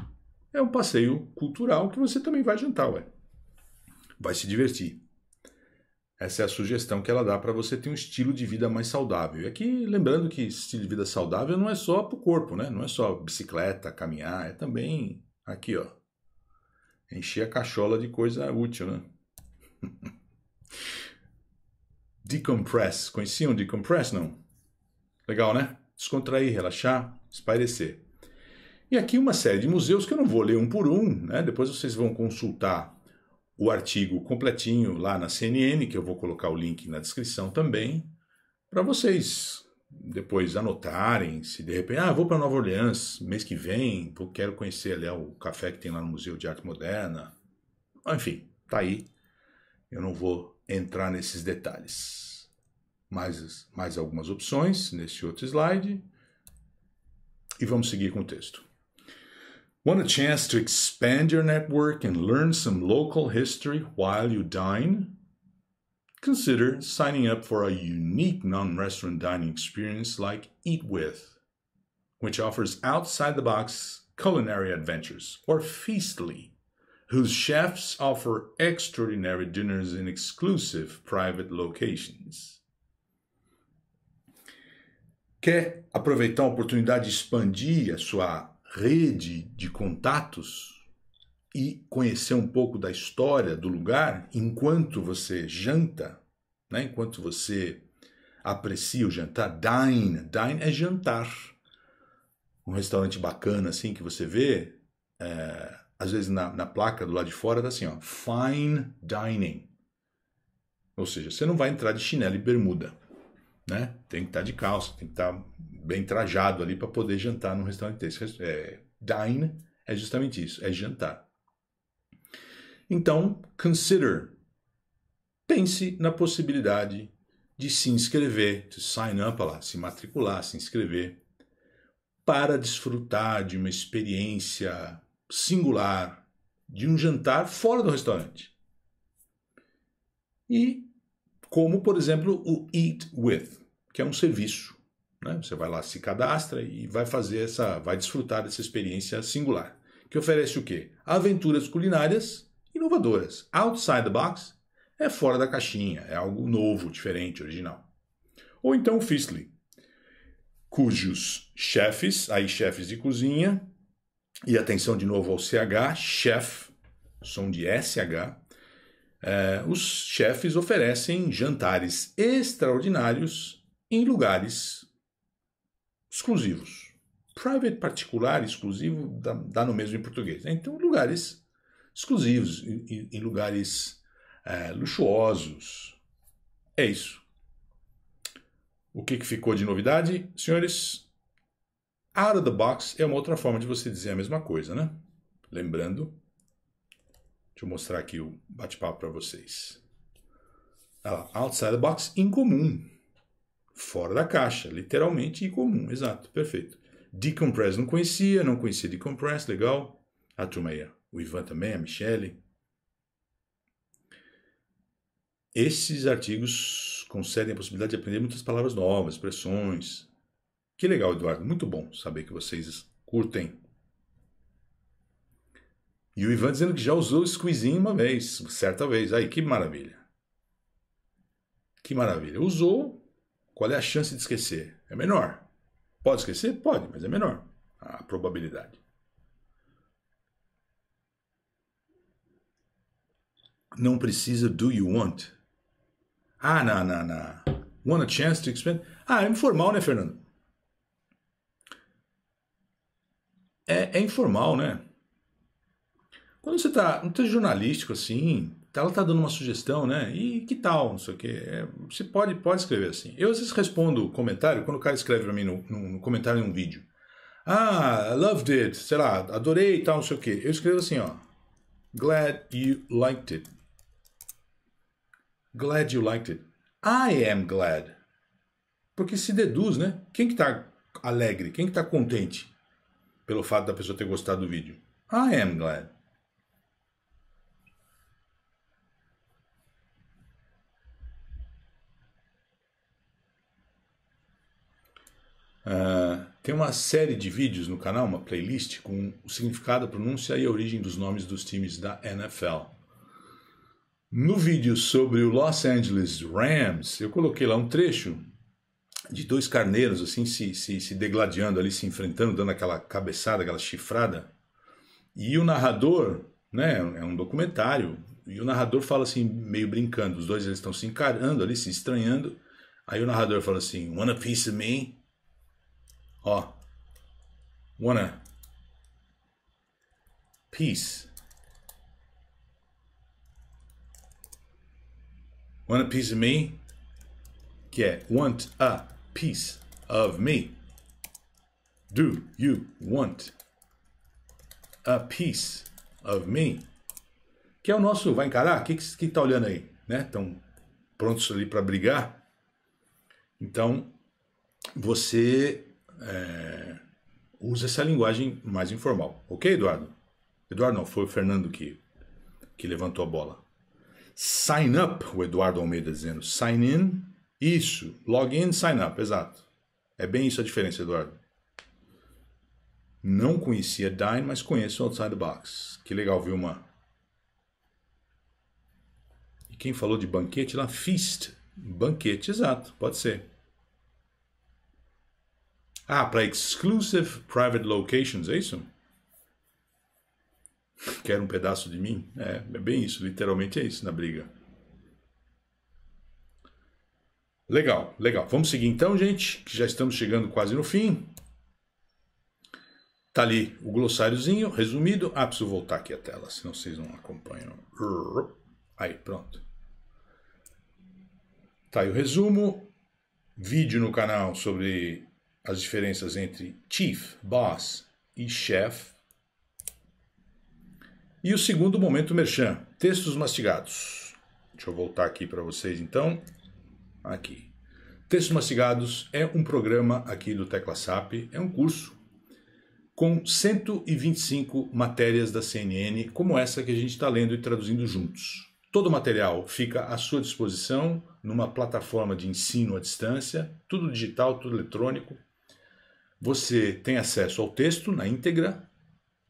É um passeio cultural que você também vai jantar, ué. Vai se divertir. Essa é a sugestão que ela dá para você ter um estilo de vida mais saudável. E aqui, lembrando que estilo de vida saudável não é só para o corpo, né? Não é só bicicleta, caminhar, é também aqui, ó. Encher a cachola de coisa útil, né? Decompress. Conheciam Decompress, não? Legal, né? Descontrair, relaxar, espairecer. E aqui uma série de museus que eu não vou ler um por um, né? Depois vocês vão consultar o artigo completinho lá na CNN, que eu vou colocar o link na descrição também, para vocês depois anotarem, se de repente, ah, vou para Nova Orleans mês que vem, porque quero conhecer ali é o café que tem lá no Museu de Arte Moderna. Enfim, tá aí. Eu não vou entrar nesses detalhes. Mais, mais algumas opções nesse outro slide. E vamos seguir com o texto. Want a chance to expand your network and learn some local history while you dine? Consider signing up for a unique non restaurant dining experience like Eat With, which offers outside the box culinary adventures, or Feastly, whose chefs offer extraordinary dinners in exclusive private locations. Quer aproveitar a oportunidade de expandir a sua rede de contatos e conhecer um pouco da história do lugar enquanto você janta, né? enquanto você aprecia o jantar? Dine, dine é jantar. Um restaurante bacana assim que você vê. É às vezes na, na placa do lado de fora tá assim, ó, fine dining. Ou seja, você não vai entrar de chinelo e bermuda, né? Tem que estar tá de calça, tem que estar tá bem trajado ali para poder jantar num restaurante desse. É, dine é justamente isso, é jantar. Então, consider. Pense na possibilidade de se inscrever, to sign up lá, se matricular, se inscrever, para desfrutar de uma experiência singular de um jantar fora do restaurante. E como, por exemplo, o Eat With, que é um serviço. Né? Você vai lá, se cadastra e vai fazer essa, vai desfrutar dessa experiência singular, que oferece o quê? Aventuras culinárias inovadoras. Outside the box é fora da caixinha, é algo novo, diferente, original. Ou então o Fisley, cujos chefes, aí chefes de cozinha, e atenção de novo ao CH, chef, som de SH. É, os chefes oferecem jantares extraordinários em lugares exclusivos. Private particular, exclusivo, dá, dá no mesmo em português. Né? Então, lugares exclusivos, em, em lugares é, luxuosos. É isso. O que, que ficou de novidade, senhores? Out of the box é uma outra forma de você dizer a mesma coisa, né? Lembrando, deixa eu mostrar aqui o bate-papo para vocês. Ah, outside the box, incomum. Fora da caixa, literalmente incomum, exato, perfeito. Decompress não conhecia, não conhecia Decompress, legal. A turma aí, o Ivan também, a Michelle. Esses artigos concedem a possibilidade de aprender muitas palavras novas, expressões, que legal, Eduardo. Muito bom saber que vocês curtem. E o Ivan dizendo que já usou o squeezinho uma vez, certa vez. Aí, que maravilha. Que maravilha. Usou, qual é a chance de esquecer? É menor. Pode esquecer? Pode, mas é menor a probabilidade. Não precisa do you want. Ah, na, não, não. Want a chance to expand? Ah, é informal, né, Fernando? é, é informal, né? Quando você está no texto jornalístico, assim, tá, ela tá dando uma sugestão, né? E que tal, não sei o quê. É, você pode, pode escrever assim. Eu às vezes respondo comentário, quando o cara escreve para mim no, no, no comentário em um vídeo. Ah, loved it, sei lá, adorei e tal, não sei o quê. Eu escrevo assim, ó. Glad you liked it. Glad you liked it. I am glad. Porque se deduz, né? Quem que tá alegre? Quem que tá contente? pelo fato da pessoa ter gostado do vídeo. Ah, é, I am glad. Uh, tem uma série de vídeos no canal, uma playlist com o significado, a pronúncia e a origem dos nomes dos times da NFL. No vídeo sobre o Los Angeles Rams, eu coloquei lá um trecho de dois carneiros assim se, se, se degladiando ali, se enfrentando, dando aquela cabeçada, aquela chifrada. E o narrador, né, é um documentário, e o narrador fala assim, meio brincando, os dois eles estão se encarando ali, se estranhando. Aí o narrador fala assim, wanna piece of me? Ó, wanna piece. Wanna piece of me? Que é want a piece of me? Do you want a piece of me? Que é o nosso. Vai encarar? Quem que, que tá olhando aí? Né? Estão prontos ali para brigar? Então, você é, usa essa linguagem mais informal. Ok, Eduardo? Eduardo não, foi o Fernando que, que levantou a bola. Sign up, o Eduardo Almeida dizendo. Sign in isso, login sign up, exato. É bem isso a diferença, Eduardo. Não conhecia Dyn, mas conheço Outside the Box. Que legal, Vilma. E quem falou de banquete lá? Feast. Banquete, exato, pode ser. Ah, para exclusive private locations, é isso? Quer um pedaço de mim? É, é bem isso, literalmente é isso na briga. Legal, legal. Vamos seguir então, gente, que já estamos chegando quase no fim. Tá ali o glossáriozinho, resumido. Ah, preciso voltar aqui a tela, senão vocês não acompanham. Aí, pronto. Tá aí o resumo. Vídeo no canal sobre as diferenças entre chief, boss e chef. E o segundo momento merchan, textos mastigados. Deixa eu voltar aqui para vocês então aqui. Textos Mastigados é um programa aqui do Tecla SAP, é um curso com 125 matérias da CNN, como essa que a gente está lendo e traduzindo juntos. Todo o material fica à sua disposição numa plataforma de ensino à distância, tudo digital, tudo eletrônico. Você tem acesso ao texto na íntegra,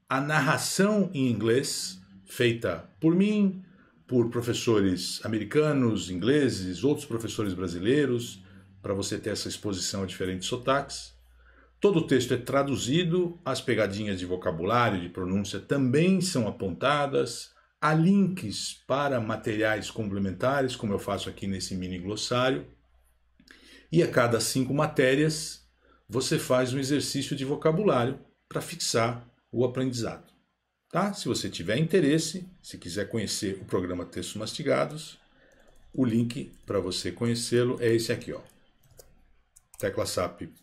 a narração em inglês, feita por mim, por professores americanos, ingleses, outros professores brasileiros, para você ter essa exposição a diferentes sotaques. Todo o texto é traduzido, as pegadinhas de vocabulário, de pronúncia também são apontadas, há links para materiais complementares, como eu faço aqui nesse mini glossário. E a cada cinco matérias, você faz um exercício de vocabulário para fixar o aprendizado. Tá? Se você tiver interesse, se quiser conhecer o programa Textos Mastigados, o link para você conhecê-lo é esse aqui, ó. teclasap.com.br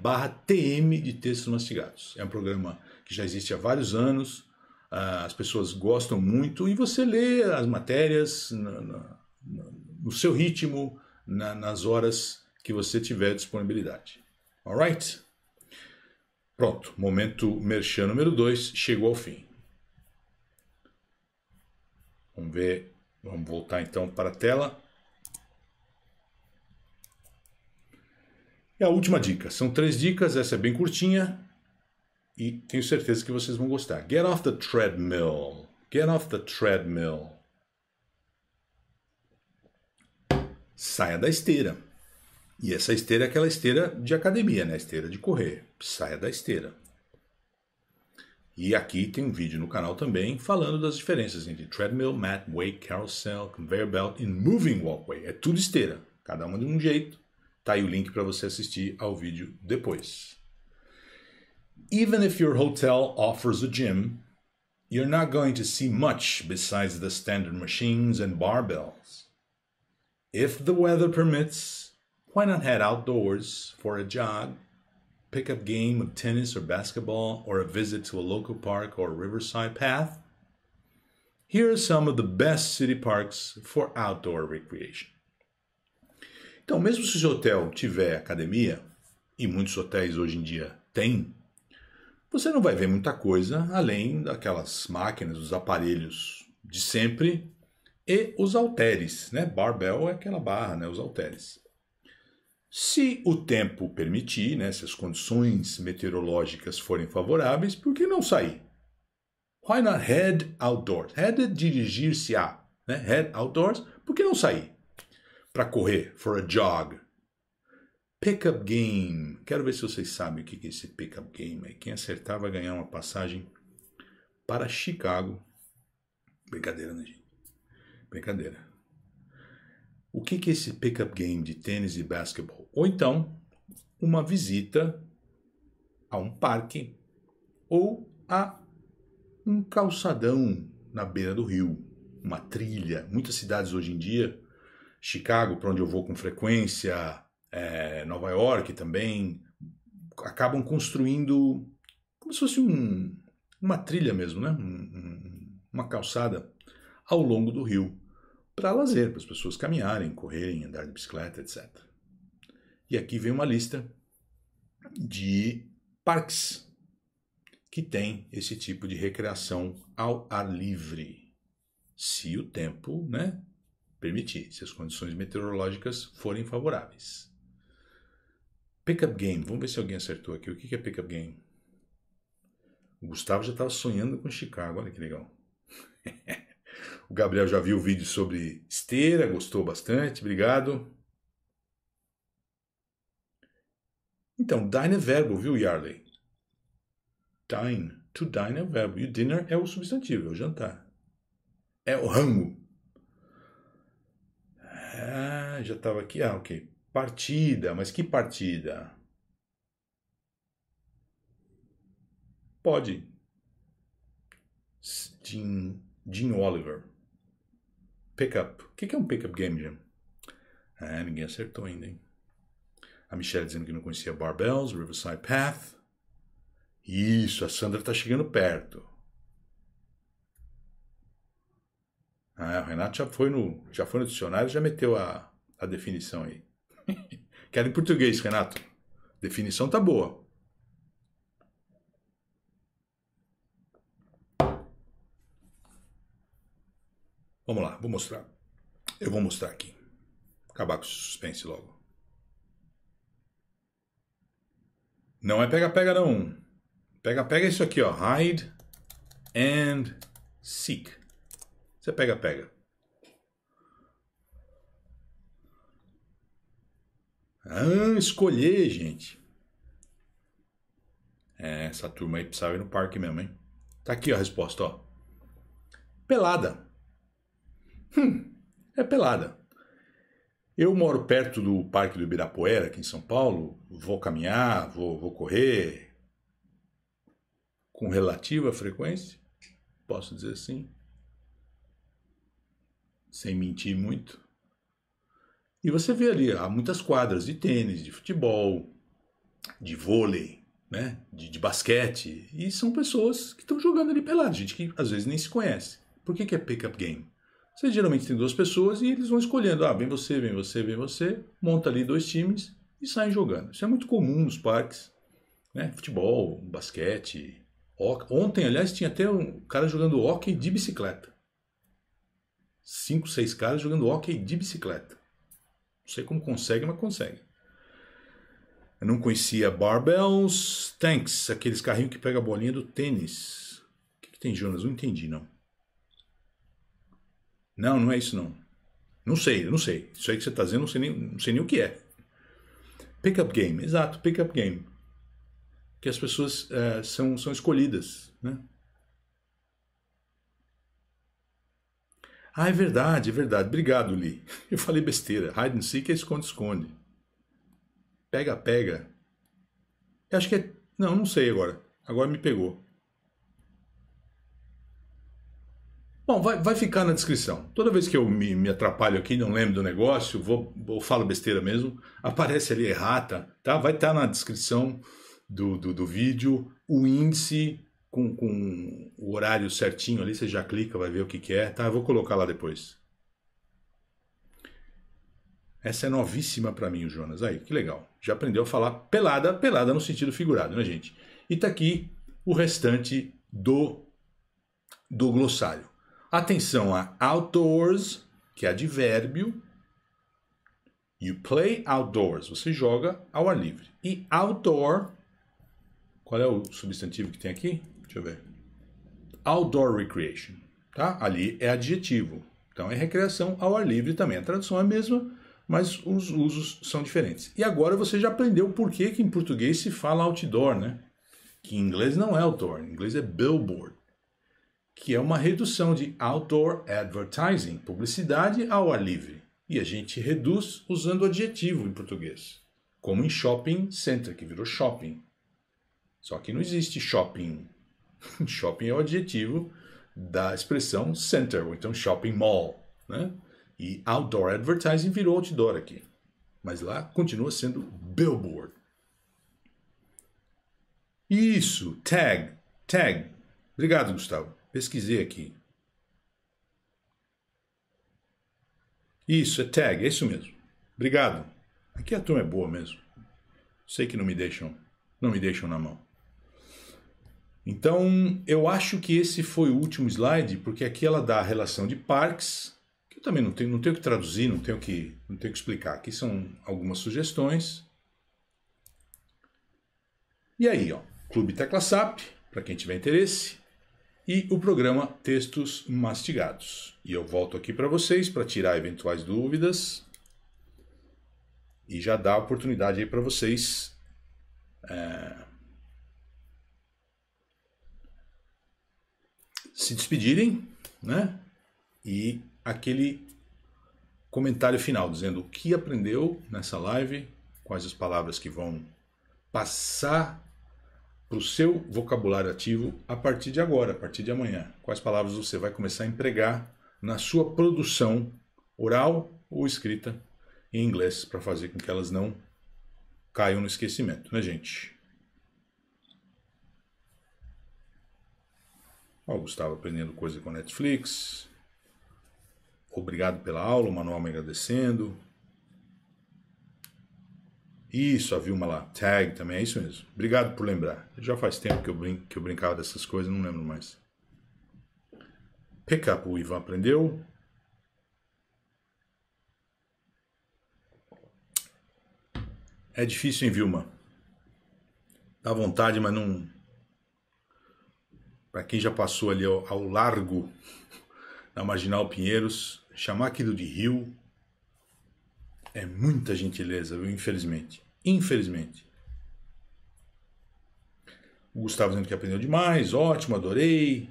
barra TM de Textos Mastigados. É um programa que já existe há vários anos, ah, as pessoas gostam muito e você lê as matérias no, no, no seu ritmo, na, nas horas que você tiver disponibilidade. Alright? Pronto, momento merchan número 2 chegou ao fim. Vamos ver, vamos voltar então para a tela. E a última dica, são três dicas, essa é bem curtinha e tenho certeza que vocês vão gostar. Get off the treadmill. Get off the treadmill. Saia da esteira. E essa esteira é aquela esteira de academia, né? Esteira de correr. Saia da esteira. E aqui tem um vídeo no canal também falando das diferenças entre treadmill, mat, weight, carousel, conveyor belt e moving walkway. É tudo esteira, cada uma de um jeito. Tá aí o link para você assistir ao vídeo depois. Even if your hotel offers a gym, you're not going to see much besides the standard machines and barbells. If the weather permits, Why not head outdoors for a jog, pick up game of tennis or basketball, or a visit to a local park or riverside path? Here are some of the best city parks for outdoor recreation. Então, mesmo se o seu hotel tiver academia, e muitos hotéis hoje em dia têm, você não vai ver muita coisa além daquelas máquinas, os aparelhos de sempre e os halteres, né? Barbell é aquela barra, né? Os halteres. Se o tempo permitir, né, se as condições meteorológicas forem favoráveis, por que não sair? Why not head outdoors? Head é dirigir-se a, né? Head outdoors, por que não sair? Para correr, for a jog. Pickup game. Quero ver se vocês sabem o que é esse pickup game. Quem acertar vai ganhar uma passagem para Chicago. Brincadeira, né, gente? Brincadeira. O que, é esse pickup game de tênis e basquetebol? Ou então, uma visita a um parque ou a um calçadão na beira do rio, uma trilha. Muitas cidades hoje em dia, Chicago, para onde eu vou com frequência, é, Nova York também, acabam construindo como se fosse um, uma trilha mesmo, né? Um, um, uma calçada ao longo do rio para lazer, para as pessoas caminharem, correrem, andar de bicicleta, etc. E aqui vem uma lista de parques que tem esse tipo de recreação ao ar livre, se o tempo né, permitir, se as condições meteorológicas forem favoráveis. Pickup game, vamos ver se alguém acertou aqui. O que é pickup game? O Gustavo já estava sonhando com Chicago, olha que legal. O Gabriel já viu o vídeo sobre esteira, gostou bastante, obrigado. Então, dine é verbo, viu, Yarley? Dine. To dine é o verbo. E o dinner é o substantivo, é o jantar. É o rango. Ah, já estava aqui. Ah, ok. Partida, mas que partida? Pode. Din, Jim Oliver. Pickup. O que é um pickup game, Jim? Ah, ninguém acertou ainda, hein? A Michelle dizendo que não conhecia Barbells, Riverside Path. Isso, a Sandra está chegando perto. Ah, o Renato já foi no, já foi no dicionário já meteu a, a definição aí. Quero em português, Renato. Definição tá boa. Vamos lá, vou mostrar. Eu vou mostrar aqui. Acabar com esse suspense logo. Não é pega-pega não. Pega-pega é isso aqui, ó. Hide and seek. Você é pega-pega. Ah, escolher, gente. É, essa turma aí precisava ir no parque mesmo, hein? Tá aqui ó, a resposta, ó. Pelada. Hum, é pelada. Eu moro perto do Parque do Ibirapuera, aqui em São Paulo. Vou caminhar, vou, vou correr. Com relativa frequência, posso dizer assim. Sem mentir muito. E você vê ali, há muitas quadras de tênis, de futebol, de vôlei, né? de, de basquete. E são pessoas que estão jogando ali pelado, gente que às vezes nem se conhece. Por que, que é pickup game? Você geralmente tem duas pessoas e eles vão escolhendo, ah, vem você, vem você, vem você, monta ali dois times e saem jogando. Isso é muito comum nos parques, né? Futebol, basquete, hockey. Ontem, aliás, tinha até um cara jogando hockey de bicicleta. Cinco, seis caras jogando hockey de bicicleta. Não sei como consegue, mas consegue. Eu não conhecia barbells, tanks, aqueles carrinhos que pega a bolinha do tênis. O que, que tem, Jonas? Não entendi, não. Não, não é isso não. Não sei, não sei. Isso aí que você está dizendo, não sei, nem, não sei nem o que é. Pickup game, exato, pickup game. Que as pessoas é, são, são escolhidas, né? Ah, é verdade, é verdade. Obrigado, Lee. Eu falei besteira. Hide and seek é esconde-esconde. Pega-pega. Acho que é... Não, não sei agora. Agora me pegou. Bom, vai, vai ficar na descrição. Toda vez que eu me, me atrapalho aqui, não lembro do negócio, vou, vou falo besteira mesmo, aparece ali errata, tá? Vai estar tá na descrição do, do, do, vídeo o índice com, com o horário certinho ali, você já clica, vai ver o que, que é, tá? Eu vou colocar lá depois. Essa é novíssima para mim, o Jonas. Aí, que legal. Já aprendeu a falar pelada, pelada no sentido figurado, né, gente? E tá aqui o restante do, do glossário. Atenção a outdoors, que é advérbio. You play outdoors, você joga ao ar livre. E outdoor, qual é o substantivo que tem aqui? Deixa eu ver. Outdoor recreation, tá? Ali é adjetivo. Então é recreação ao ar livre também. A tradução é a mesma, mas os usos são diferentes. E agora você já aprendeu por que, que em português se fala outdoor, né? Que em inglês não é outdoor, em inglês é billboard que é uma redução de outdoor advertising, publicidade ao ar livre. E a gente reduz usando adjetivo em português, como em shopping center, que virou shopping. Só que não existe shopping. Shopping é o adjetivo da expressão center, ou então shopping mall. Né? E outdoor advertising virou outdoor aqui. Mas lá continua sendo billboard. Isso, tag, tag. Obrigado, Gustavo. Pesquisei aqui. Isso, é tag, é isso mesmo. Obrigado. Aqui a turma é boa mesmo. Sei que não me deixam, não me deixam na mão. Então, eu acho que esse foi o último slide, porque aqui ela dá a relação de parques, que eu também não tenho, não tenho que traduzir, não tenho que, não tenho que explicar. Aqui são algumas sugestões. E aí, ó, Clube Tecla SAP, para quem tiver interesse, e o programa Textos Mastigados. E eu volto aqui para vocês para tirar eventuais dúvidas e já dar a oportunidade aí para vocês é, se despedirem, né? E aquele comentário final dizendo o que aprendeu nessa live, quais as palavras que vão passar para o seu vocabulário ativo a partir de agora, a partir de amanhã. Quais palavras você vai começar a empregar na sua produção oral ou escrita em inglês para fazer com que elas não caiam no esquecimento, né, gente? Ó, o Gustavo aprendendo coisa com Netflix. Obrigado pela aula, o Manuel me agradecendo. Isso, a Vilma lá. Tag também, é isso mesmo. Obrigado por lembrar. Já faz tempo que eu, brin que eu brincava dessas coisas, não lembro mais. Pickup, o Ivan aprendeu. É difícil, hein, Vilma? Dá vontade, mas não. Para quem já passou ali ao, ao largo na Marginal Pinheiros, chamar aquilo de rio é muita gentileza, viu? Infelizmente. Infelizmente. O Gustavo dizendo que aprendeu demais, ótimo, adorei.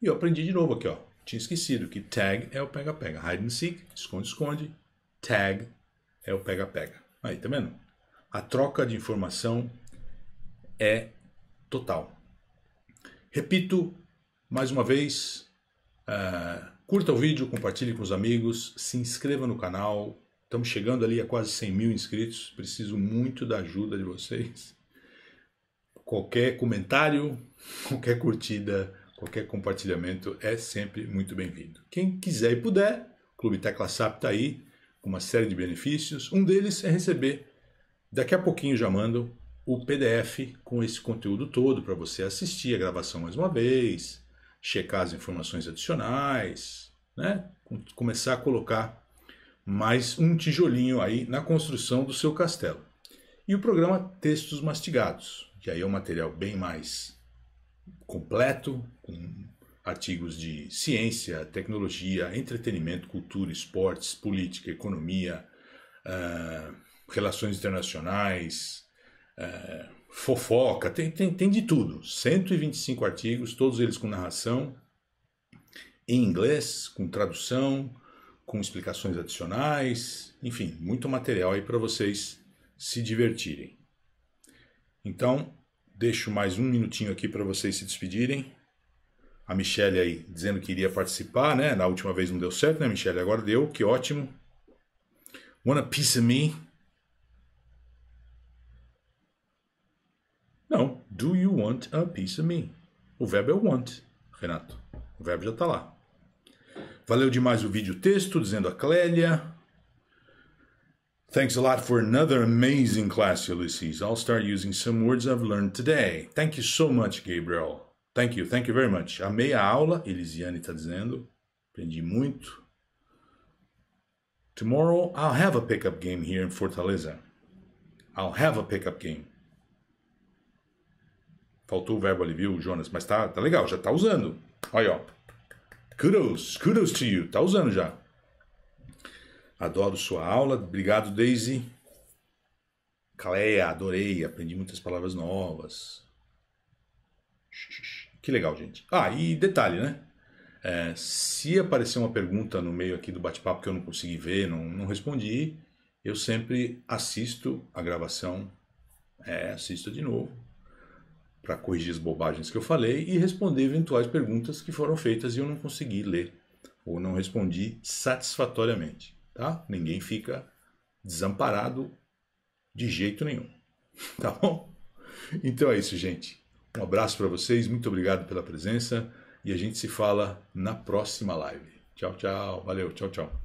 E eu aprendi de novo aqui, ó. Tinha esquecido que tag é o pega-pega. Hide and seek, esconde-esconde. Tag é o pega-pega. Aí, tá vendo? A troca de informação é total. Repito mais uma vez. Uh, Curta o vídeo, compartilhe com os amigos, se inscreva no canal. Estamos chegando ali a quase 100 mil inscritos. Preciso muito da ajuda de vocês. Qualquer comentário, qualquer curtida, qualquer compartilhamento é sempre muito bem-vindo. Quem quiser e puder, o Clube Tecla SAP está aí com uma série de benefícios. Um deles é receber, daqui a pouquinho já mando, o PDF com esse conteúdo todo para você assistir a gravação mais uma vez checar as informações adicionais, né? começar a colocar mais um tijolinho aí na construção do seu castelo. E o programa Textos Mastigados, que aí é um material bem mais completo, com artigos de ciência, tecnologia, entretenimento, cultura, esportes, política, economia, uh, relações internacionais, uh, fofoca, tem, tem, tem de tudo. 125 artigos, todos eles com narração, em inglês, com tradução, com explicações adicionais, enfim, muito material aí para vocês se divertirem. Então, deixo mais um minutinho aqui para vocês se despedirem. A Michelle aí dizendo que iria participar, né? Na última vez não deu certo, né, Michelle? Agora deu, que ótimo. Wanna piece of me? Não. Do you want a piece of me? O verbo é want, Renato. O verbo já está lá. Valeu demais o vídeo texto, dizendo a Clélia. Thanks a lot for another amazing class, Ulysses. I'll start using some words I've learned today. Thank you so much, Gabriel. Thank you, thank you very much. Amei a aula, Elisiane está dizendo. Aprendi muito. Tomorrow I'll have a pickup game here in Fortaleza. I'll have a pickup game. Faltou o verbo ali, viu, Jonas? Mas tá, tá legal, já tá usando. Aí, ó. Kudos, kudos to you. Tá usando já. Adoro sua aula. Obrigado, Daisy. Cleia, adorei. Aprendi muitas palavras novas. Que legal, gente. Ah, e detalhe, né? É, se aparecer uma pergunta no meio aqui do bate-papo que eu não consegui ver, não, não respondi, eu sempre assisto a gravação, é, assisto de novo para corrigir as bobagens que eu falei e responder eventuais perguntas que foram feitas e eu não consegui ler ou não respondi satisfatoriamente, tá? Ninguém fica desamparado de jeito nenhum, tá bom? Então é isso, gente. Um abraço para vocês, muito obrigado pela presença e a gente se fala na próxima live. Tchau, tchau. Valeu, tchau, tchau.